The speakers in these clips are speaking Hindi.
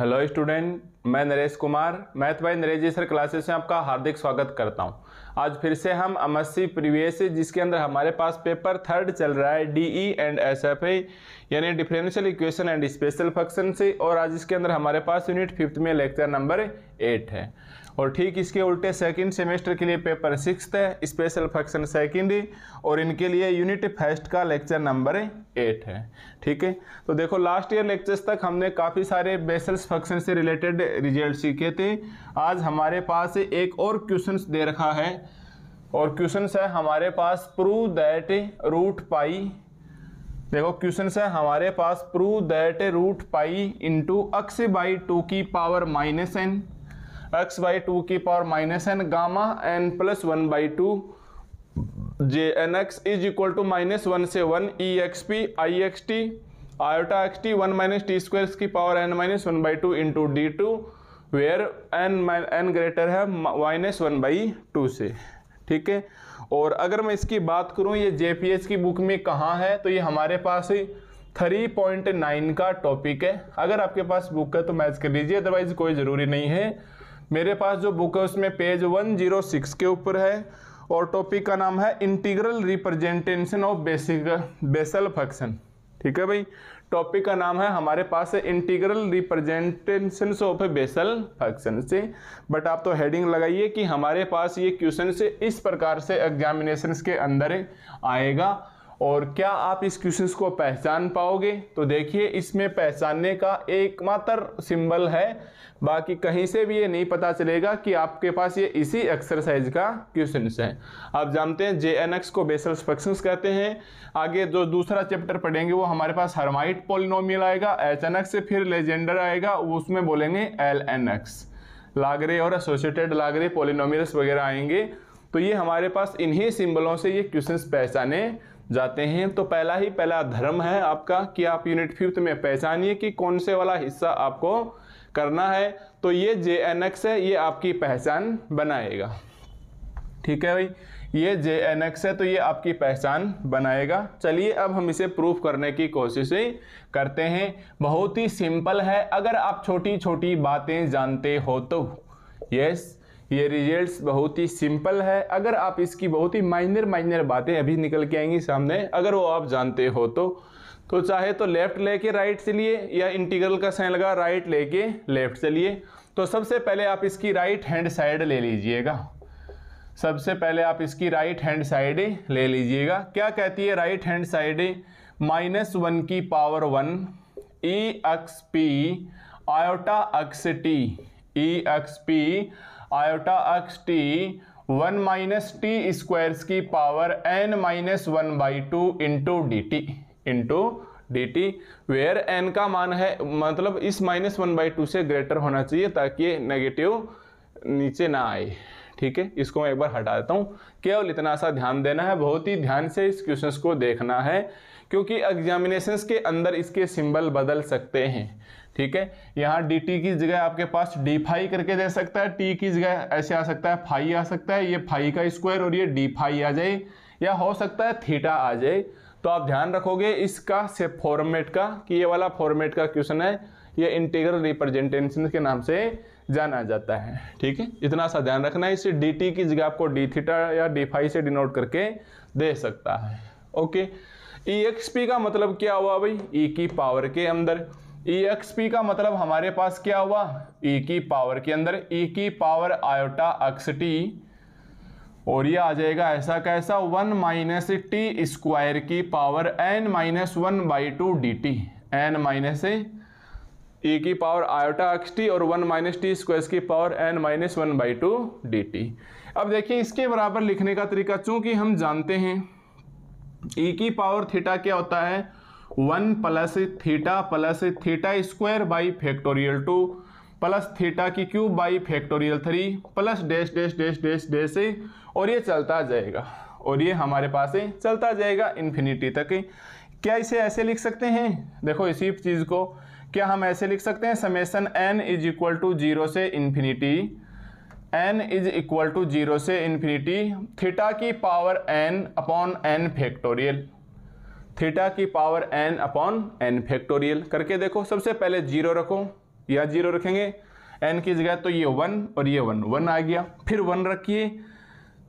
हेलो स्टूडेंट मैं नरेश कुमार मैथ बाई तो नरेश सर क्लासेस में आपका हार्दिक स्वागत करता हूं आज फिर से हम एम एस प्रीवियस जिसके अंदर हमारे पास पेपर थर्ड चल रहा है D E and S F ए यानी differential equation and special function से और आज इसके अंदर हमारे पास यूनिट फिफ्थ में लेक्चर नंबर एट है और ठीक इसके उल्टे सेकंड सेमेस्टर के लिए पेपर सिक्स है स्पेशल फंक्शन सेकंड और इनके लिए यूनिट फर्स्ट का लेक्चर नंबर एट है ठीक है तो देखो लास्ट ईयर लेक्चर्स तक हमने काफ़ी सारे बेसल्स फंक्शन से रिलेटेड रिजल्ट सीखे थे आज हमारे पास एक और क्वेश्चन दे रखा है और क्वेश्चन है हमारे पास प्रूव दैट रूट पाई देखो क्वेश्चन है हमारे पास prove that root pi into x by two की power minus n x by two की power minus n gamma n plus one by two J n x is equal to minus one से one e x p i x t iota x t one minus t square की power n minus one by two into D two where n n greater है माइनस वन बाई टू से ठीक है और अगर मैं इसकी बात करूं ये जे पी एच की बुक में कहाँ है तो ये हमारे पास ही नाइन का टॉपिक है अगर आपके पास बुक है तो मैच कर लीजिए अदरवाइज कोई ज़रूरी नहीं है मेरे पास जो बुक है उसमें पेज 106 के ऊपर है और टॉपिक का नाम है integral representation of basic Bessel function ठीक है भाई टॉपिक का नाम है हमारे पास है integral representation of Bessel function से बट आप तो हेडिंग लगाइए कि हमारे पास ये क्वेश्चन से इस प्रकार से एग्जामिनेशन के अंदर आएगा और क्या आप इस क्वेश्चन को पहचान पाओगे तो देखिए इसमें पहचानने का एकमात्र सिंबल है बाकी कहीं से भी ये नहीं पता चलेगा कि आपके पास ये इसी एक्सरसाइज का क्वेश्चन है आप जानते हैं जे एन एक्स को बेसल फंक्शन कहते हैं आगे जो दूसरा चैप्टर पढ़ेंगे वो हमारे पास हरमाइट पोलिनोमियल आएगा एच एन एक्स फिर लेजेंडर आएगा उसमें बोलेंगे एल एन एक्स लागरे और एसोसिएटेड लागरे पोलिनोमियल्स वगैरह आएंगे तो ये हमारे पास इन्हीं सिंबलों से ये क्वेश्चंस पहचाने जाते हैं तो पहला ही पहला धर्म है आपका कि आप यूनिट फिफ्थ में पहचानिए कि कौन से वाला हिस्सा आपको करना है तो ये जे एन एक्स है ये आपकी पहचान बनाएगा ठीक है भाई ये जे एन एक्स है तो ये आपकी पहचान बनाएगा चलिए अब हम इसे प्रूफ करने की कोशिश करते हैं बहुत ही सिंपल है अगर आप छोटी छोटी बातें जानते हो तो यस ये रिजल्ट्स बहुत ही सिंपल है अगर आप इसकी बहुत ही माइनर माइनर बातें अभी निकल के आएंगी सामने अगर वो आप जानते हो तो तो चाहे तो लेफ्ट लेके राइट चलिए या इंटीग्रल का साइन लगा राइट लेके लेफ्ट चलिए तो सबसे पहले आप इसकी राइट हैंड साइड ले लीजिएगा सबसे पहले आप इसकी राइट हैंड साइड ले लीजिएगा क्या कहती है right hand side minus one की power one e x p iota x t e x p iota x t one minus t square की power n minus one by two into d t into d t where n का मान है मतलब इस माइनस वन बाई टू से ग्रेटर होना चाहिए ताकि नेगेटिव नीचे ना आए ठीक है इसको मैं एक बार हटा देता हूँ केवल इतना सा ध्यान देना है बहुत ही ध्यान से इस क्वेश्चन को देखना है क्योंकि एग्जामिनेशन के अंदर इसके सिंबल बदल सकते हैं ठीक है यहाँ डी टी की जगह आपके पास डी फाई करके दे सकता है टी की जगह ऐसे आ सकता है फाई आ सकता है ये फाई का स्क्वायर और ये डी फाई आ जाए या हो सकता है थीटा आ जाए तो आप ध्यान रखोगे इसका से फॉर्मेट का कि ये वाला फॉर्मेट का क्वेश्चन है ये इंटीग्रल रिप्रेजेंटेशन के नाम से जाना जाता है ठीक है इतना सा ध्यान रखना है इसे डी टी की जगह आपको डी थीटा या डी फाई से डिनोट करके दे सकता है ओके ई एक्स पी का मतलब क्या हुआ भाई ई e की पावर के अंदर एक्स e पी का मतलब हमारे पास क्या हुआ ई e की पावर के अंदर ई e की पावर आयोटा एक्स टी और ये आ जाएगा ऐसा कैसा वन माइनस टी स्क्वायर की power n minus one by two d t n minus e की पावर आयोटा एक्स टी और वन माइनस टी स्क्वायर की power n minus one by two d t अब देखिए इसके बराबर लिखने का तरीका चूंकि हम जानते हैं ई e की पावर थीटा क्या होता है one plus theta plus theta square by factorial two plus theta की cube by factorial three plus dash dash dash dash dash और ये चलता जाएगा और ये हमारे पास है चलता जाएगा इन्फिनिटी तक क्या इसे ऐसे लिख सकते हैं देखो इसी चीज़ को क्या हम ऐसे लिख सकते हैं summation n is equal to zero से infinity n is equal to zero से इन्फिनिटी थीटा की power n upon n factorial theta की power n upon n factorial करके देखो सबसे पहले जीरो रखो या जीरो रखेंगे एन की जगह तो ये वन और ये वन वन आ गया फिर वन रखिए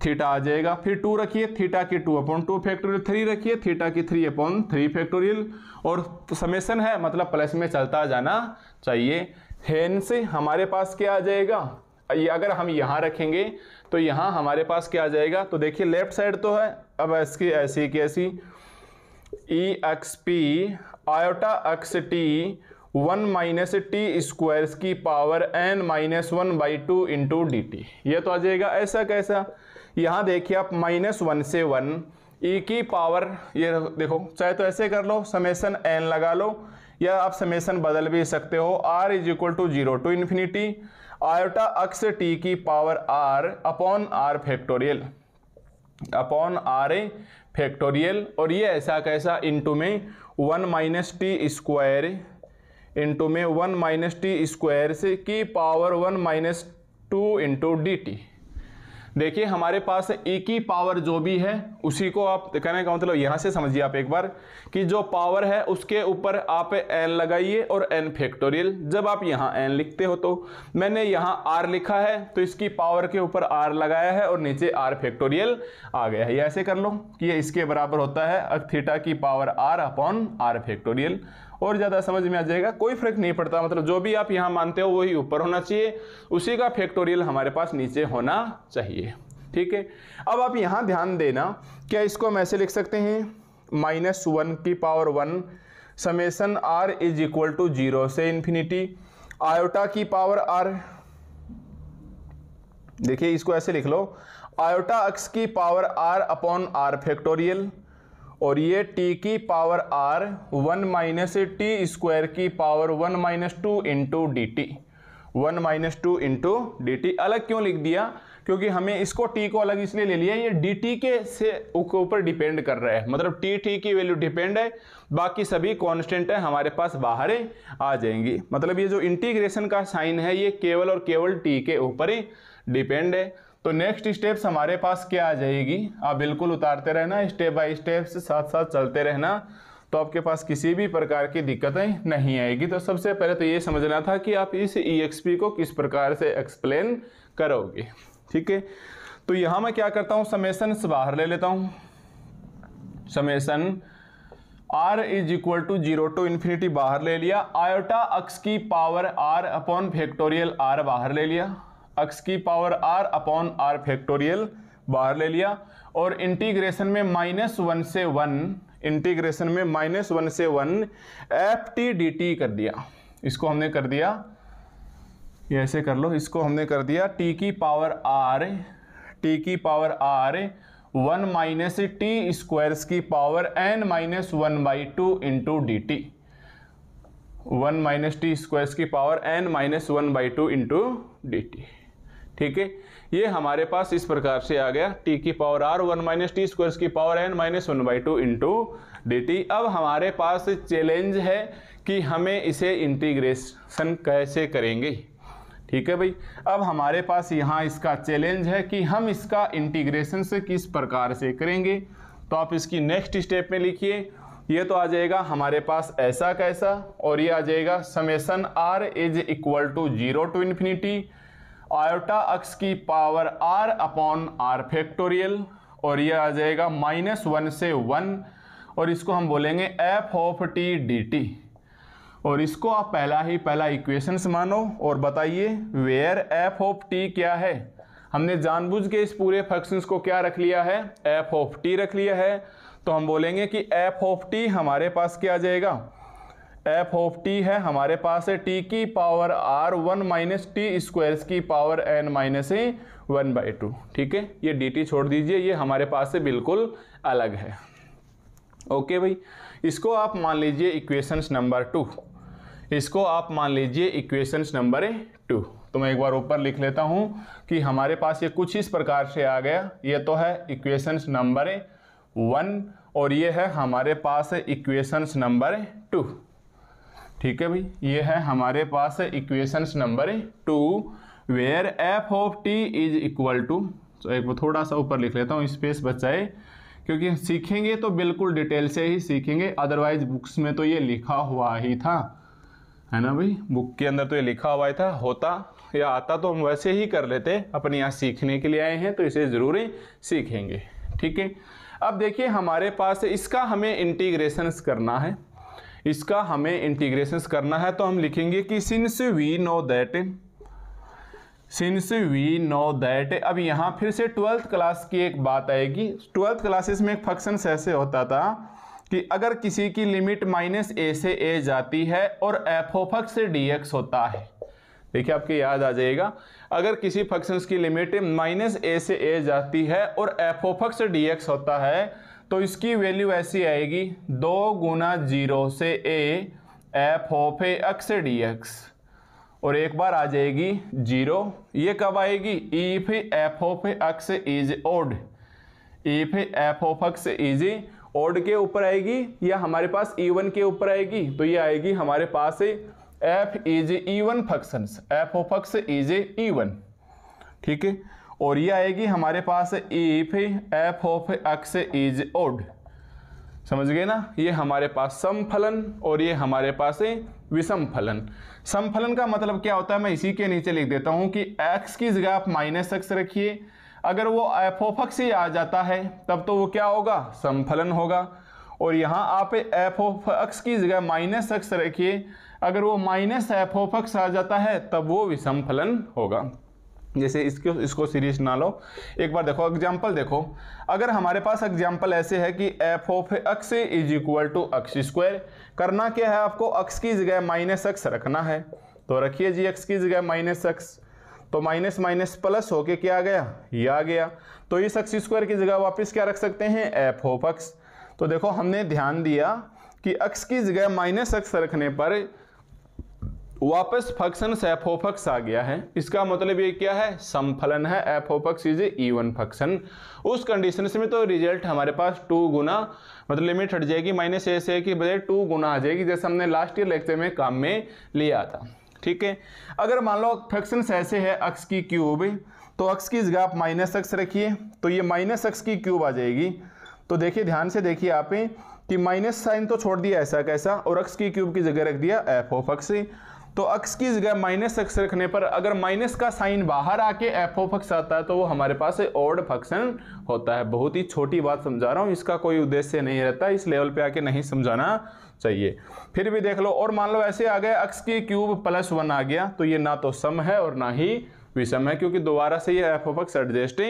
थीटा आ जाएगा फिर टू रखिए थीटा की two upon two factorial three रखिए थीटा की थ्री अपॉन थ्री फैक्टोरियल और समेसन है मतलब प्लस में चलता जाना चाहिए हेन से हमारे पास क्या आ जाएगा ये अगर हम यहाँ रखेंगे तो यहाँ हमारे पास क्या आ जाएगा तो देखिए लेफ्ट साइड तो है अब इसकी ऐसी की ऐसी e x p iota x t one minus t square की power n minus one by two into d t ये तो आ जाएगा ऐसा कैसा यहाँ देखिए आप माइनस वन से वन ई e की पावर ये देखो चाहे तो ऐसे कर लो समेसन एन लगा लो या आप समेसन बदल भी सकते हो r is equal to zero to infinity iota x t की power r upon r factorial upon r factorial और ये ऐसा कैसा इंटू में one minus t square into में वन माइनस टी स्क्वायर से की power one minus two into d t देखिए हमारे पास ई की पावर जो भी है उसी को आप कहने का मतलब यहाँ से समझिए आप एक बार कि जो पावर है उसके ऊपर आप एन लगाइए और एन फैक्टोरियल जब आप यहाँ एन लिखते हो तो मैंने यहाँ आर लिखा है तो इसकी पावर के ऊपर आर लगाया है और नीचे आर फैक्टोरियल आ गया है ये ऐसे कर लो कि ये इसके बराबर होता है थीटा की power r upon r factorial और ज़्यादा समझ में आ जाएगा कोई फर्क नहीं पड़ता मतलब जो भी आप यहाँ मानते हो वही ऊपर होना चाहिए उसी का फैक्टोरियल हमारे पास नीचे होना चाहिए ठीक है अब आप यहाँ ध्यान देना क्या इसको हम ऐसे लिख सकते हैं माइनस वन की power one summation r is equal to zero से इन्फिनिटी आयोटा की पावर आर देखिए इसको ऐसे लिख लो आयोटा अक्स की power r upon r factorial और ये t की power r one minus t square की power one minus two into d t one minus two into d t अलग क्यों लिख दिया क्योंकि हमें इसको t को अलग इसलिए ले लिया ये डी टी के से ऊपर डिपेंड कर रहा है मतलब टी टी की वैल्यू डिपेंड है बाकी सभी कॉन्स्टेंट है हमारे पास बाहर आ जाएंगी मतलब ये जो इंटीग्रेशन का साइन है ये केवल और केवल t के ऊपर ही डिपेंड है तो नेक्स्ट स्टेप्स हमारे पास क्या आ जाएगी आप बिल्कुल उतारते रहना स्टेप बाय स्टेप साथ साथ चलते रहना तो आपके पास किसी भी प्रकार की दिक्कतें नहीं आएगी तो सबसे पहले तो ये समझना था कि आप इस ई e को किस प्रकार से एक्सप्लेन करोगे ठीक है तो यहां मैं क्या करता हूँ समेसन बाहर ले लेता हूं summation r is equal to zero to infinity बाहर ले लिया आयोटा अक्स की power r upon factorial r बाहर ले लिया अक्स की power r upon r factorial बाहर ले लिया और इंटीग्रेशन में माइनस वन से वन इंटीग्रेशन में माइनस वन से one f t d t कर दिया इसको हमने कर दिया ये ऐसे कर लो इसको हमने कर दिया टी की पावर आर टी की power r one minus t squares की power n minus one by two into d t one minus t squares की power n minus one by two into d t ठीक है ये हमारे पास इस प्रकार से आ गया टी की power r one minus t square की power n minus one by two into d t अब हमारे पास चैलेंज है कि हमें इसे इंटीग्रेशन कैसे करेंगे ठीक है भाई अब हमारे पास यहाँ इसका चैलेंज है कि हम इसका इंटीग्रेशन से किस प्रकार से करेंगे तो आप इसकी नेक्स्ट स्टेप में लिखिए ये तो आ जाएगा हमारे पास ऐसा कैसा और ये आ जाएगा summation r is equal to zero to infinity iota x की power r upon r factorial और ये आ जाएगा माइनस वन से वन और इसको हम बोलेंगे f of t d t और इसको आप पहला ही पहला इक्वेशन मानो और बताइए वेयर एफ ऑफ टी क्या है हमने जानबूझ के इस पूरे फंक्शंस को क्या रख लिया है एफ ऑफ टी रख लिया है तो हम बोलेंगे कि एफ ऑफ टी हमारे पास क्या आ जाएगा एफ ऑफ टी है हमारे पास है टी की power r one minus t square की power n minus a one by two ठीक है ये डी टी छोड़ दीजिए ये हमारे पास से बिल्कुल अलग है ओके भाई इसको आप मान लीजिए इक्वेशंस नंबर टू इसको आप मान लीजिए इक्वेशंस नंबर टू तो मैं एक बार ऊपर लिख लेता हूँ कि हमारे पास ये कुछ इस प्रकार से आ गया ये तो है इक्वेशंस नंबर वन और ये है हमारे पास इक्वेशंस नंबर टू ठीक है भाई ये है हमारे पास equation number two where f of t is equal to तो एक थोड़ा सा ऊपर लिख लेता हूँ स्पेस बचाए क्योंकि सीखेंगे तो बिल्कुल डिटेल से ही सीखेंगे अदरवाइज बुक्स में तो ये लिखा हुआ ही था है ना भाई बुक के अंदर तो ये लिखा हुआ ही था होता या आता तो हम वैसे ही कर लेते अपने यहाँ सीखने के लिए आए हैं तो इसे ज़रूरी सीखेंगे ठीक है अब देखिए हमारे पास इसका हमें इंटीग्रेशन करना है इसका हमें इंटीग्रेशन करना है तो हम लिखेंगे कि since we know that since we know that अब यहाँ फिर से ट्वेल्थ क्लास की एक बात आएगी ट्वेल्थ क्लासेस में एक फंक्शन ऐसे होता था कि अगर किसी की लिमिट माइनस ए से ए जाती है और एफ ओफक्स से डी एक्स होता है देखिए आपके याद आ जाएगा अगर किसी फंक्शन की लिमिट माइनस ए से ए जाती है और एफ ओफक्स डी एक्स होता है तो इसकी वैल्यू ऐसी आएगी दो गुना जीरो से a f of x d x और एक बार आ जाएगी जीरो ये कब आएगी if f of x is odd if f of x is odd के ऊपर आएगी या हमारे पास ई e के ऊपर आएगी तो ये आएगी हमारे पास f is even function f of x is even ठीक है और ये आएगी हमारे पास if f of x is odd समझ गए ना ये हमारे पास सम फलन और ये हमारे पास विषम फलन सम फलन का मतलब क्या होता है मैं इसी के नीचे लिख देता हूँ कि x की जगह आप माइनस एक्स रखिए अगर वो एफ एफोफक ही आ जाता है तब तो वो क्या होगा समफलन होगा और यहाँ आप एफ ऑफ एक्स की जगह माइनस एक्स रखिए अगर वो माइनस एफ ऑफ एक्स आ जाता है तब वो विषम फलन होगा जैसे इसको इसको सीरीज ना लो एक बार देखो एग्जाम्पल देखो अगर हमारे पास एग्जाम्पल ऐसे है कि f of x is equal to x square करना क्या है आपको एक्स की जगह माइनस एक्स रखना है तो रखिए जी एक्स की जगह माइनस एक्स तो माइनस माइनस प्लस होके क्या आ गया ये आ गया तो इस एक्स स्क्वायर की जगह वापस क्या रख सकते हैं एफ ऑफ एक्स तो देखो हमने ध्यान दिया कि एक्स की जगह माइनस एक्स रखने पर वापस फंक्शन एफोफक्स आ गया है इसका मतलब ये क्या है समफलन है एफोफक्स इज इवन फंक्शन उस कंडीशन में तो रिजल्ट हमारे पास टू गुना मतलब लिमिट हट जाएगी माइनस ए से की बजाय टू गुना आ जाएगी जैसे हमने लास्ट ईयर लेक्चर में काम में लिया था ठीक है अगर मान लो फंक्शन ऐसे है अक्स की क्यूब तो अक्स की जगह आप माइनस अक्स रखिए तो ये माइनस अक्स की क्यूब आ जाएगी तो देखिए ध्यान से देखिए आप कि माइनस साइन तो छोड़ दिया ऐसा कैसा और अक्स की क्यूब की जगह रख दिया एफ ऑफ अक्स तो अक्स की जगह माइनस अक्स रखने पर अगर माइनस का साइन बाहर आके एफ ओ फक्स आता है तो वो हमारे पास ओड फंक्शन होता है बहुत ही छोटी बात समझा रहा हूँ इसका कोई उद्देश्य नहीं रहता इस लेवल पे आके नहीं समझाना चाहिए फिर भी देख लो और मान लो ऐसे आ गए अक्स की क्यूब प्लस वन आ गया तो ये ना तो सम है और ना ही विषम है क्योंकि दोबारा से ये एफ ओ फक्स एडजस्ट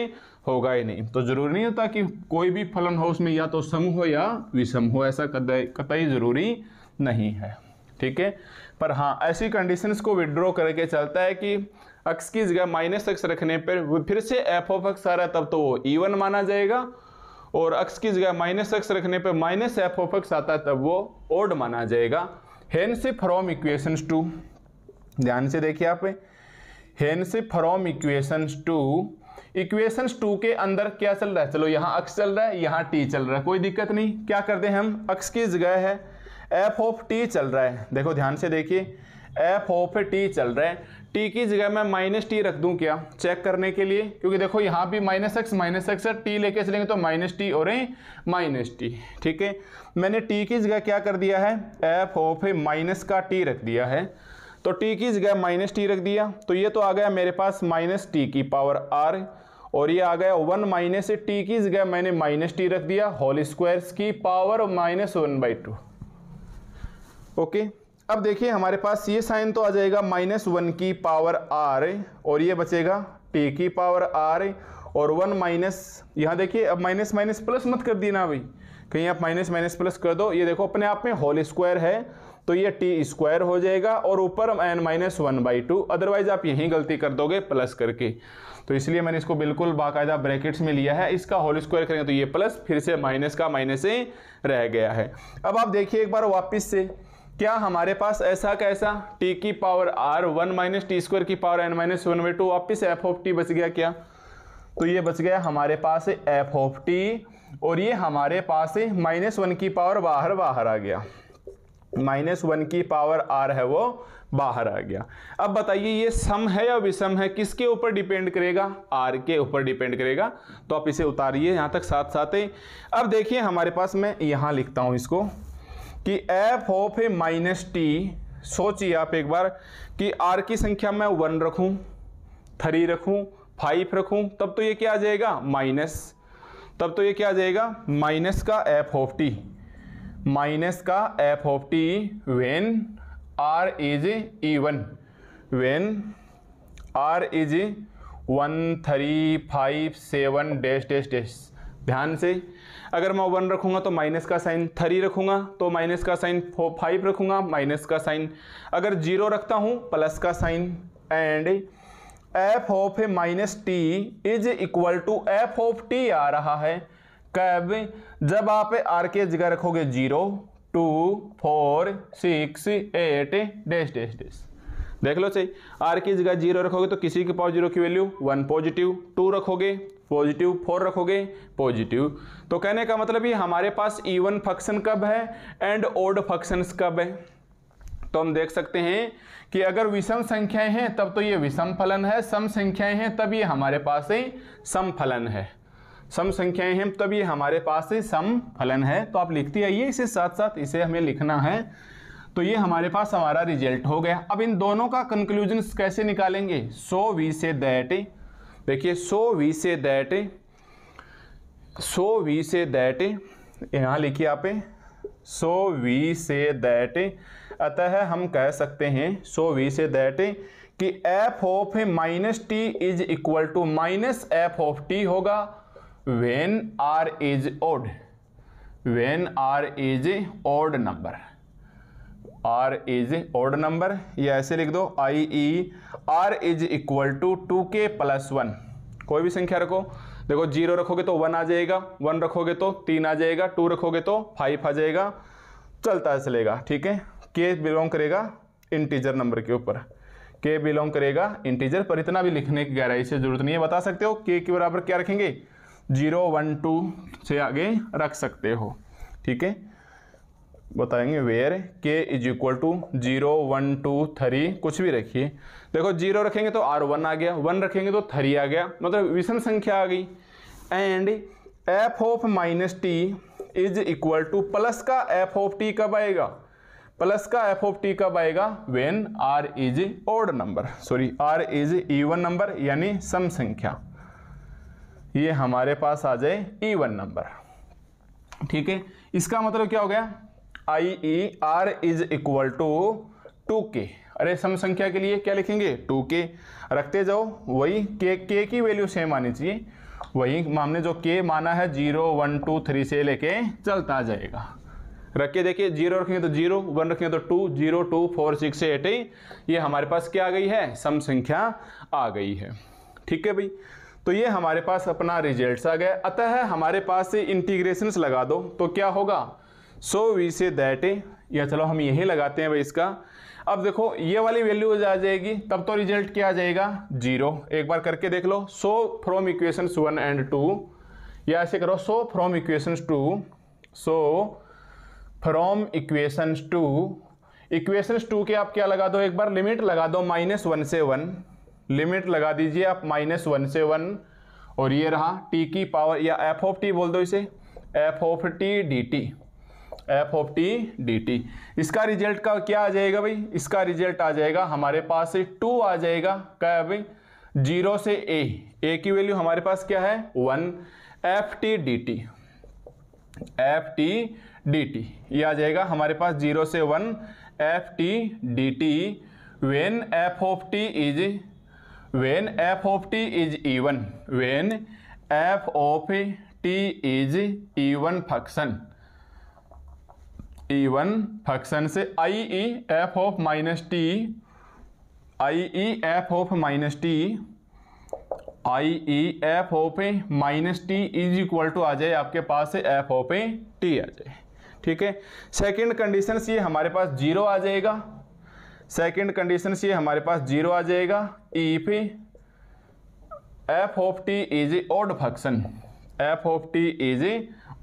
होगा ही नहीं तो जरूरी नहीं होता कि कोई भी फलन हो उसमें या तो सम हो या विषम हो ऐसा कतई जरूरी नहीं है ठीक है पर हाँ ऐसी कंडीशंस को विड्रॉ करके चलता है कि अक्स की जगह माइनस एक्स रखने पर फिर से एफ ऑफ एक्स आ रहा है तब तो वो ई वन माना जाएगा और अक्स की जगह माइनस अक्स रखने पर माइनस एफ ऑफ एक्स आता है तब वो ओड माना जाएगा हेन फ्रॉम इक्वेशंस टू ध्यान से देखिए आप hence from equations two equations two के अंदर क्या चल रहा है चलो यहाँ अक्स चल रहा है यहाँ टी चल रहा है कोई दिक्कत नहीं क्या करते हैं हम अक्स की जगह है एफ ऑफ टी चल रहा है देखो ध्यान से देखिए एफ ऑफ टी चल रहा है टी की जगह मैं माइनस टी रख दूं क्या चेक करने के लिए क्योंकि देखो यहाँ भी माइनस एक्स माइनस एक्स है टी लेके चलेंगे तो माइनस टी और माइनस टी ठीक है मैंने टी की जगह क्या कर दिया है एफ ऑफ माइनस का टी रख दिया है तो टी की जगह माइनस टी रख दिया तो ये तो आ गया मेरे पास माइनस टी की पावर आर और ये आ गया वन माइनस टी की जगह मैंने माइनस टी रख दिया होल स्क्वायर्स की power minus one by two okay अब देखिए हमारे पास ये साइन तो आ जाएगा माइनस वन की पावर आर और ये बचेगा टी की पावर आर और वन माइनस यहाँ देखिए अब माइनस माइनस प्लस मत कर देना भाई कहीं आप माइनस माइनस प्लस कर दो ये देखो अपने आप में होल स्क्वायर है तो ये टी स्क्वायर हो जाएगा और ऊपर n minus one by two otherwise आप यहीं गलती कर दोगे प्लस करके तो इसलिए मैंने इसको बिल्कुल बाकायदा ब्रैकेट्स में लिया है इसका होल स्क्वायर करेंगे तो ये प्लस फिर से माइनस का माइनस ही रह गया है अब आप देखिए एक बार वापिस से क्या हमारे पास ऐसा कैसा टी की power r one minus t square की power n minus one by two वापिस एफ ऑफ टी बच गया क्या तो ये बच गया हमारे पास एफ ऑफ टी और ये हमारे पास माइनस वन की पावर बाहर बाहर आ गया माइनस वन की पावर आर है वो बाहर आ गया अब बताइए ये सम है या विषम है किसके ऊपर डिपेंड करेगा आर के ऊपर डिपेंड करेगा तो आप इसे उतारिए यहाँ तक साथ साथ ही अब देखिए हमारे पास मैं यहाँ लिखता हूँ इसको कि f of a minus t सोचिए आप एक बार कि आर की संख्या मैं वन रखूं थ्री रखूं फाइव रखूं तब तो ये क्या आ जाएगा माइनस तब तो ये क्या आ जाएगा माइनस का एफ ऑफ टी माइनस का f of t when r is even when r is one three five seven dash dash dash ध्यान से अगर मैं वन रखूंगा तो माइनस का साइन थ्री रखूंगा तो माइनस का साइन फो फाइव रखूंगा माइनस का साइन अगर जीरो रखता हूँ प्लस का sign and f of a minus t is equal to f of t आ रहा है कब जब आप आर के जगह रखोगे zero two four six eight dash dash dash देख लो सही आर की जगह जीरो रखोगे तो किसी के पास जीरो की वैल्यू वन पॉजिटिव टू रखोगे पॉजिटिव फोर रखोगे पॉजिटिव तो कहने का मतलब ये हमारे पास इवन e फंक्शन कब है एंड ओड फंक्शंस कब है तो हम देख सकते हैं कि अगर विषम संख्याएं हैं तब तो ये विषम फलन है सम संख्याएं हैं तब ये हमारे पास ही सम फलन है सम संख्याएं हैं तब ये हमारे पास ही सम फलन है तो आप लिखते आइए इसे साथ साथ इसे हमें लिखना है तो ये हमारे पास हमारा रिजल्ट हो गया अब इन दोनों का कंक्लूजन कैसे निकालेंगे सो वी से दैट देखिए so we say that so we say that यहाँ लिखिए आप सो वी से दैट अतः हम कह सकते हैं सो वी से दैट कि f of minus t is equal to minus f of t होगा when r is odd when r is odd number r is odd number या ऐसे लिख दो i e r is equal to two k plus one कोई भी संख्या रखो देखो जीरो रखोगे तो वन आ जाएगा वन रखोगे तो तीन आ जाएगा टू रखोगे तो फाइव आ जाएगा चलता चलेगा ठीक है के बिलोंग करेगा इंटीजर नंबर के ऊपर के बिलोंग करेगा इंटीजर पर इतना भी लिखने की गहराई से जरूरत नहीं है बता सकते हो के के बराबर क्या रखेंगे जीरो वन टू से आगे रख सकते हो ठीक है बताएंगे where k is equal to zero one two three कुछ भी रखिए देखो जीरो रखेंगे तो आर वन आ गया वन रखेंगे तो थ्री आ गया मतलब विषम संख्या आ गई and f of minus t is equal to plus का एफ ऑफ टी कब आएगा प्लस का एफ ऑफ टी कब आएगा when r is odd number sorry r is even number यानी सम संख्या ये हमारे पास आ जाए इवन नंबर ठीक है इसका मतलब क्या हो गया i e r is equal to two k अरे सम संख्या के लिए क्या लिखेंगे टू के रखते जाओ वही के के की वैल्यू सेम आनी चाहिए वही हमने जो के माना है जीरो वन टू थ्री से लेके चलता जाएगा रख के देखिए जीरो रखेंगे तो जीरो वन रखेंगे तो two zero two four six eight ये हमारे पास क्या आ गई है सम संख्या आ गई है ठीक है भाई तो ये हमारे पास अपना रिजल्ट आ गया अतः हमारे पास से इंटीग्रेशन लगा दो तो क्या होगा सो वी से दैट ए या चलो हम यही लगाते हैं भाई इसका अब देखो ये वाली वैल्यू आ जाएगी तब तो रिजल्ट क्या आ जाएगा जीरो एक बार करके देख लो so from equation one and two या ऐसे करो so from equation two so from equation two equation two के आप क्या लगा दो एक बार लिमिट लगा दो माइनस वन से वन लिमिट लगा दीजिए आप माइनस वन से वन और ये रहा टी की पावर या एफ ऑफ टी बोल दो इसे f of t d t f of t d t इसका रिजल्ट का क्या आ जाएगा भाई इसका रिजल्ट आ जाएगा हमारे पास टू आ जाएगा क्या है भाई जीरो से ए ए की वैल्यू हमारे पास क्या है one f t d t f t d t ये आ जाएगा हमारे पास जीरो से one f t d t when f of t is when f of t is even when f of t is even function even function से i e f of minus t i e f of minus t i e f of a minus t is equal to आ जाए आपके पास से एफ ऑफ ए टी आ जाए ठीक है सेकेंड कंडीशन ये हमारे पास जीरो आ जाएगा सेकेंड कंडीशन ये हमारे पास जीरो आ जाएगा ई पे f of t is a odd function f of t is a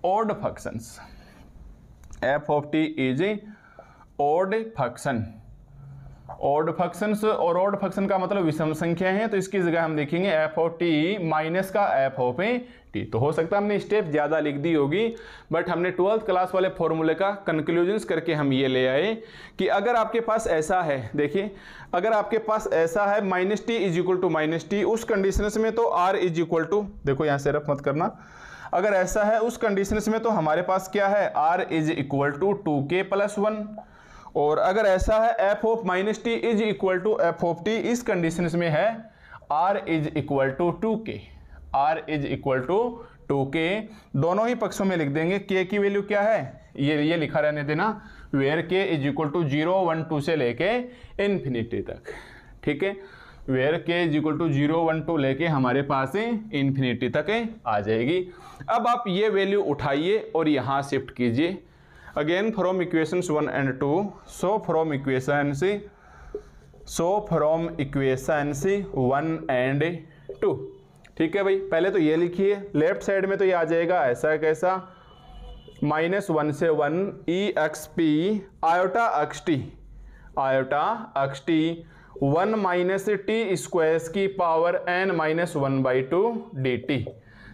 odd functions f of t is a odd function odd function और ओड फंक्शन का मतलब विषम संख्या है तो इसकी जगह हम देखेंगे एफ ऑफ टी माइनस का एफ ऑफ ए टी तो हो सकता है हमने स्टेप ज़्यादा लिख दी होगी बट हमने ट्वेल्थ क्लास वाले फॉर्मूले का कंक्लूजन करके हम ये ले आए कि अगर आपके पास ऐसा है देखिए अगर आपके पास ऐसा है minus t is equal to minus t उस कंडीशन में तो आर इज इक्वल टू देखो यहां से रफ मत करना अगर ऐसा है उस कंडीशन में तो हमारे पास क्या है r is equal to two k plus one और अगर ऐसा है f of minus t is equal to f of t इस कंडीशन में है r is equal to two k r is equal to two k दोनों ही पक्षों में लिख देंगे के की वैल्यू क्या है ये ये लिखा रहने देना where k is equal to zero one two से लेके इन्फिनिटी तक ठीक है where k is equal to zero one two लेके हमारे पास इन्फिनिटी तक आ जाएगी अब आप ये वैल्यू उठाइए और यहाँ शिफ्ट कीजिए again from equations one and two so from equation से सो फ्रॉम से वन एंड टू ठीक है भाई पहले तो ये लिखिए लेफ्ट साइड में तो ये आ जाएगा ऐसा कैसा माइनस वन से one e x p iota x t iota x t one minus t square की power n minus one by two d t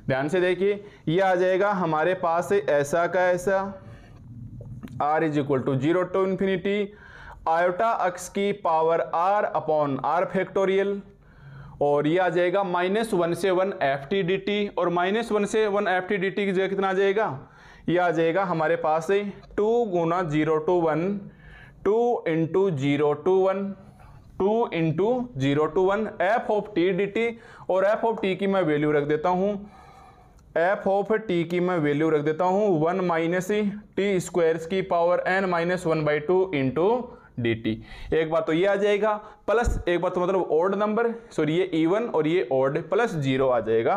ध्यान से देखिए ये आ जाएगा हमारे पास ऐसा का ऐसा r is equal to zero to infinity iota x की power r upon r factorial और ये आ जाएगा माइनस वन से one f t d t और माइनस वन से one f t d t की जगह कितना आ जाएगा ये आ जाएगा हमारे पास टू गुना zero to one two into zero to one two into zero to one f of t d t और एफ ऑफ टी की मैं वैल्यू रख देता हूँ एफ ऑफ टी की मैं वैल्यू रख देता हूँ वन माइनस ही टी स्क्वायर की power n minus one by two into d t एक बार तो ये आ जाएगा प्लस एक बार तो मतलब ओड नंबर सॉरी ये इवन और ये ओड प्लस जीरो आ जाएगा